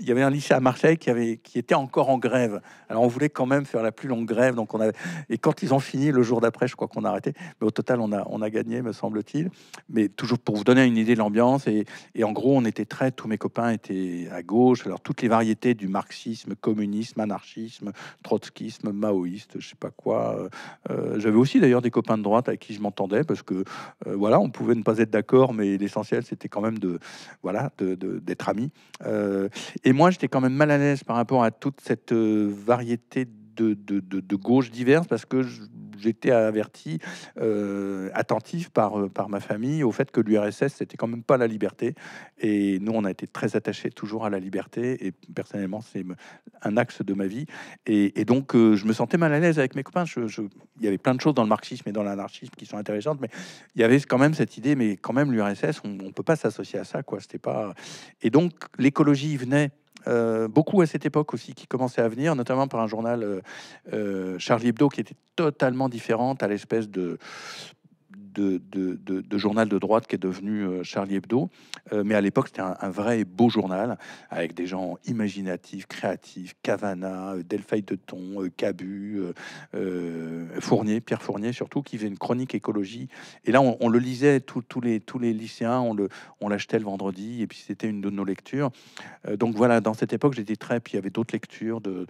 il y avait un lycée à Marseille qui, avait, qui était encore en grève. Alors on voulait quand même faire la plus longue grève. Donc on avait, et quand ils ont fini, le jour d'après, je crois qu'on a arrêté. Mais au total, on a, on a gagné, me semble-t-il. Mais toujours pour vous donner une idée de l'ambiance. Et, et, en gros, on était très, tous mes copains étaient à gauche. Alors toutes les variétés du marxisme, communisme, anarchisme, trotskisme, maoïste, je sais pas quoi. Euh, euh, j'avais aussi d'ailleurs des copains de droite avec qui je m'entendais parce que euh, voilà, on pouvait ne pas être d'accord, mais l'essentiel c'était quand même de voilà d'être amis. Et moi, j'étais quand même mal à l'aise par rapport à toute cette euh, variété de, de, gauches diverses parce que je, j'étais averti, euh, attentif par, euh, par ma famille au fait que l'URSS, c'était quand même pas la liberté. Et nous, on a été très attachés toujours à la liberté. Et personnellement, c'est un axe de ma vie. Et, donc, euh, je me sentais mal à l'aise avec mes copains. il y avait plein de choses dans le marxisme et dans l'anarchisme qui sont intéressantes, mais il y avait quand même cette idée, mais quand même, l'URSS, on ne peut pas s'associer à ça. quoi. C'était pas. Et donc, l'écologie venait euh, beaucoup à cette époque aussi, qui commençait à venir, notamment par un journal euh, euh, Charlie Hebdo, qui était totalement différente à l'espèce de de, journal de droite qui est devenu euh, Charlie Hebdo. Euh, mais à l'époque, c'était un, vrai beau journal avec des gens imaginatifs, créatifs, Cavana, euh, Delphi de Thon, Cabu, Fournier, Pierre Fournier surtout, qui faisait une chronique écologie. Et là, on, le lisait tous les, tous les lycéens, on le, on l'achetait le vendredi, et puis c'était une de nos lectures. donc voilà, dans cette époque, j'étais très. Puis il y avait d'autres lectures de,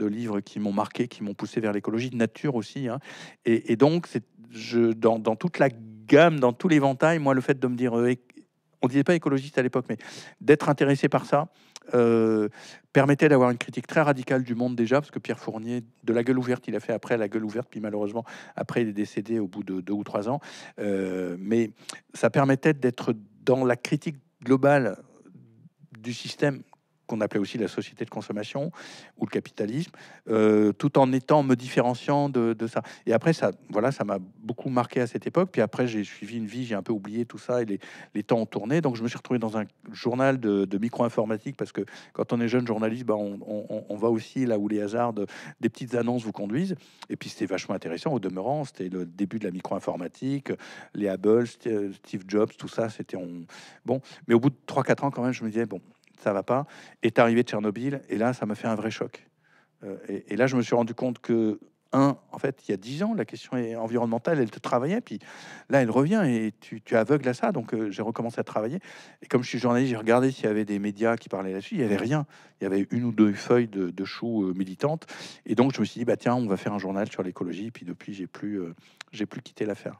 livres qui m'ont marqué, qui m'ont poussé vers l'écologie, de nature aussi. Hein. Et, donc, je, dans, dans toute la gamme, dans tous les ventailles, moi, le fait de me dire, euh, on disait pas écologiste à l'époque, mais d'être intéressé par ça, euh, permettait d'avoir une critique très radicale du monde déjà, parce que Pierre Fournier, de la gueule ouverte, il a fait après la gueule ouverte, puis malheureusement, après, il est décédé au bout de deux ou trois ans. Euh, mais ça permettait d'être dans la critique globale du système qu'on appelait aussi la société de consommation ou le capitalisme, euh, tout en étant me différenciant de, ça. Et après, ça, voilà, ça m'a beaucoup marqué à cette époque. Puis après, j'ai suivi une vie, j'ai un peu oublié tout ça et les, temps ont tourné. Donc, je me suis retrouvé dans un journal de, de micro-informatique parce que quand on est jeune journaliste, bah, on, va aussi là où les hasards des petites annonces vous conduisent. Et puis, c'était vachement intéressant. Au demeurant, c'était le début de la micro-informatique, les Hubble, Steve Jobs, tout ça. C'était on... bon. Mais au bout de 3-4 ans, quand même, je me disais, bon ça va pas. Est arrivé Tchernobyl, et là, ça m'a fait un vrai choc. Euh, et, là, je me suis rendu compte que, un, en fait, il y a dix ans, la question environnementale, elle te travaillait, puis là, elle revient et tu, es aveugle à ça. Donc, euh, j'ai recommencé à travailler. Et comme je suis journaliste, j'ai regardé s'il y avait des médias qui parlaient là-dessus. Il n'y avait rien. Il y avait une ou deux feuilles de, de choux euh, militantes. Et donc, je me suis dit, bah tiens, on va faire un journal sur l'écologie. Puis depuis, j'ai plus, j'ai plus quitté l'affaire.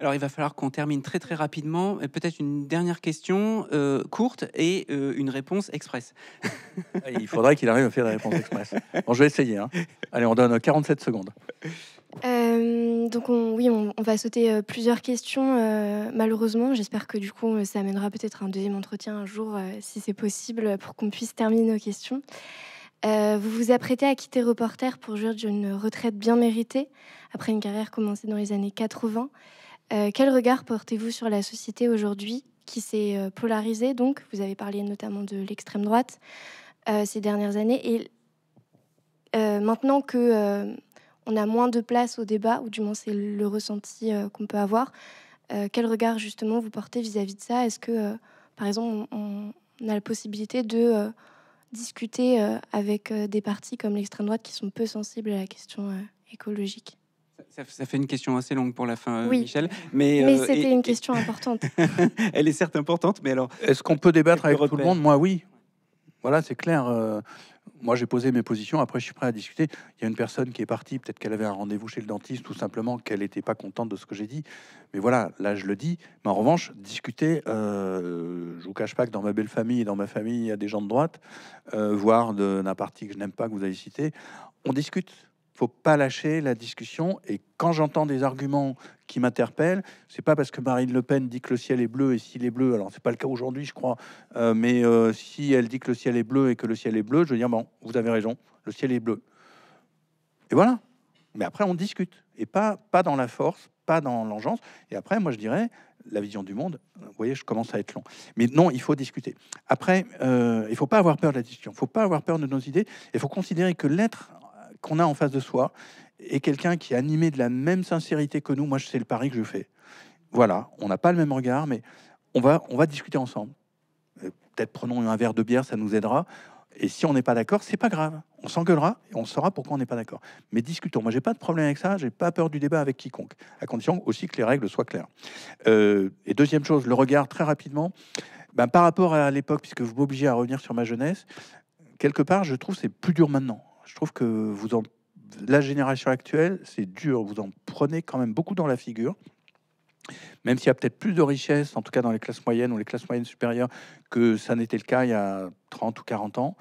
Alors, il va falloir qu'on termine très très rapidement. Peut-être une dernière question euh, courte et euh, une réponse express. il faudrait qu'il arrive à faire la réponse express. Bon, je vais essayer. Hein. Allez, on donne 47 secondes. Euh, donc oui, on, va sauter plusieurs questions malheureusement. J'espère que du coup ça amènera peut-être un deuxième entretien un jour si c'est possible pour qu'on puisse terminer nos questions. vous vous apprêtez à quitter Reporter pour jouir d'une retraite bien méritée après une carrière commencée dans les années 80. Euh, quel regard portez-vous sur la société aujourd'hui qui s'est euh, polarisée Donc, vous avez parlé notamment de l'extrême droite euh, ces dernières années. Et maintenant que on a moins de place au débat, ou du moins c'est le ressenti qu'on peut avoir, quel regard justement vous portez vis-à-vis de ça Est-ce que, par exemple, on, a la possibilité de discuter avec des partis comme l'extrême droite qui sont peu sensibles à la question écologique ça, fait une question assez longue pour la fin, euh, Michel. Mais, euh, c'était une question importante. Elle est certes importante, mais alors. Est-ce qu'on peut débattre avec tout le monde Moi, oui. Voilà, c'est clair. Euh, moi, j'ai posé mes positions. Après, je suis prêt à discuter. Il y a une personne qui est partie. Peut-être qu'elle avait un rendez-vous chez le dentiste, tout simplement, qu'elle n'était pas contente de ce que j'ai dit. Mais voilà, là, je le dis. Mais en revanche, discuter, euh, je vous cache pas que dans ma belle famille et dans ma famille, il y a des gens de droite, voire d'un parti que je n'aime pas, que vous avez cité. On discute faut pas lâcher la discussion. Et quand j'entends des arguments qui m'interpellent, c'est pas parce que Marine Le Pen dit que le ciel est bleu et s'il est bleu, alors c'est pas le cas aujourd'hui, je crois, euh, mais euh, si elle dit que le ciel est bleu et que le ciel est bleu, je veux dire, bon, vous avez raison, le ciel est bleu. Et voilà. Mais après, on discute et pas, pas dans la force, pas dans l'engeance. Et après, moi, je dirais, la vision du monde, vous voyez, je commence à être long. Mais non, il faut discuter. Après, euh, il faut pas avoir peur de la discussion, il faut pas avoir peur de nos idées, il faut considérer que l'être qu'on a en face de soi et quelqu'un qui est animé de la même sincérité que nous, moi, c'est le pari que je fais. Voilà, on n'a pas le même regard, mais on va, on va discuter ensemble. Peut-être prenons un verre de bière, ça nous aidera. Et si on n'est pas d'accord, c'est pas grave. On s'engueulera et on saura pourquoi on n'est pas d'accord. Mais discutons. Moi, j'ai pas de problème avec ça. J'ai pas peur du débat avec quiconque, à condition aussi que les règles soient claires. Euh, et deuxième chose, le regard très rapidement. Ben, par rapport à l'époque, puisque vous m'obligez à revenir sur ma jeunesse, quelque part, je trouve c'est plus dur maintenant je trouve que vous la génération actuelle, c'est dur, vous en prenez quand même beaucoup dans la figure. Même s'il y a peut-être plus de richesse, en tout cas dans les classes moyennes ou les classes moyennes supérieures, que ça n'était le cas il y a 30 ou 40 ans.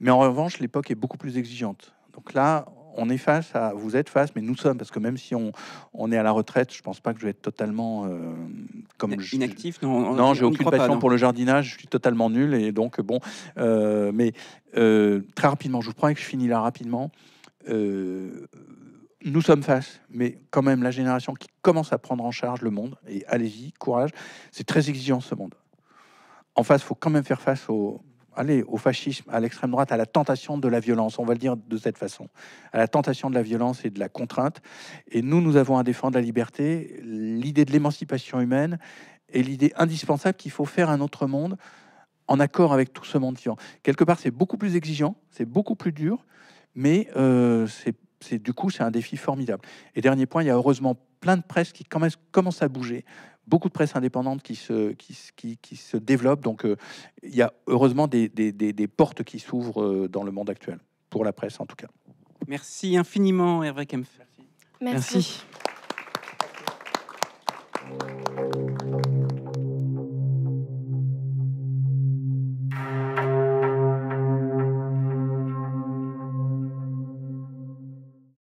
Mais en revanche, l'époque est beaucoup plus exigeante. Donc là, on est face à, vous êtes face, mais nous sommes, parce que même si on, on est à la retraite, je pense pas que je vais être totalement euh, comme inactif. Non, non, j'ai aucune passion pour le jardinage, je suis totalement nul et donc bon. Euh, mais euh, très rapidement, je vous promets que je finis là rapidement. nous sommes face, mais quand même la génération qui commence à prendre en charge le monde et allez-y, courage. C'est très exigeant ce monde. En face, faut quand même faire face aux allez, au fascisme, à l'extrême droite, à la tentation de la violence, on va le dire de cette façon, à la tentation de la violence et de la contrainte. Et nous, nous avons à défendre la liberté, l'idée de l'émancipation humaine et l'idée indispensable qu'il faut faire un autre monde en accord avec tout ce monde vivant. Quelque part, c'est beaucoup plus exigeant, c'est beaucoup plus dur, mais euh, c'est du coup, c'est un défi formidable. Et dernier point, il y a heureusement plein de presse qui commence, commence à bouger beaucoup de presse indépendante qui se, qui, qui, se développe. Donc, euh, il y a heureusement des, des, des, des portes qui s'ouvrent euh, dans le monde actuel, pour la presse en tout cas. Merci infiniment, Hervé Kempf. Merci.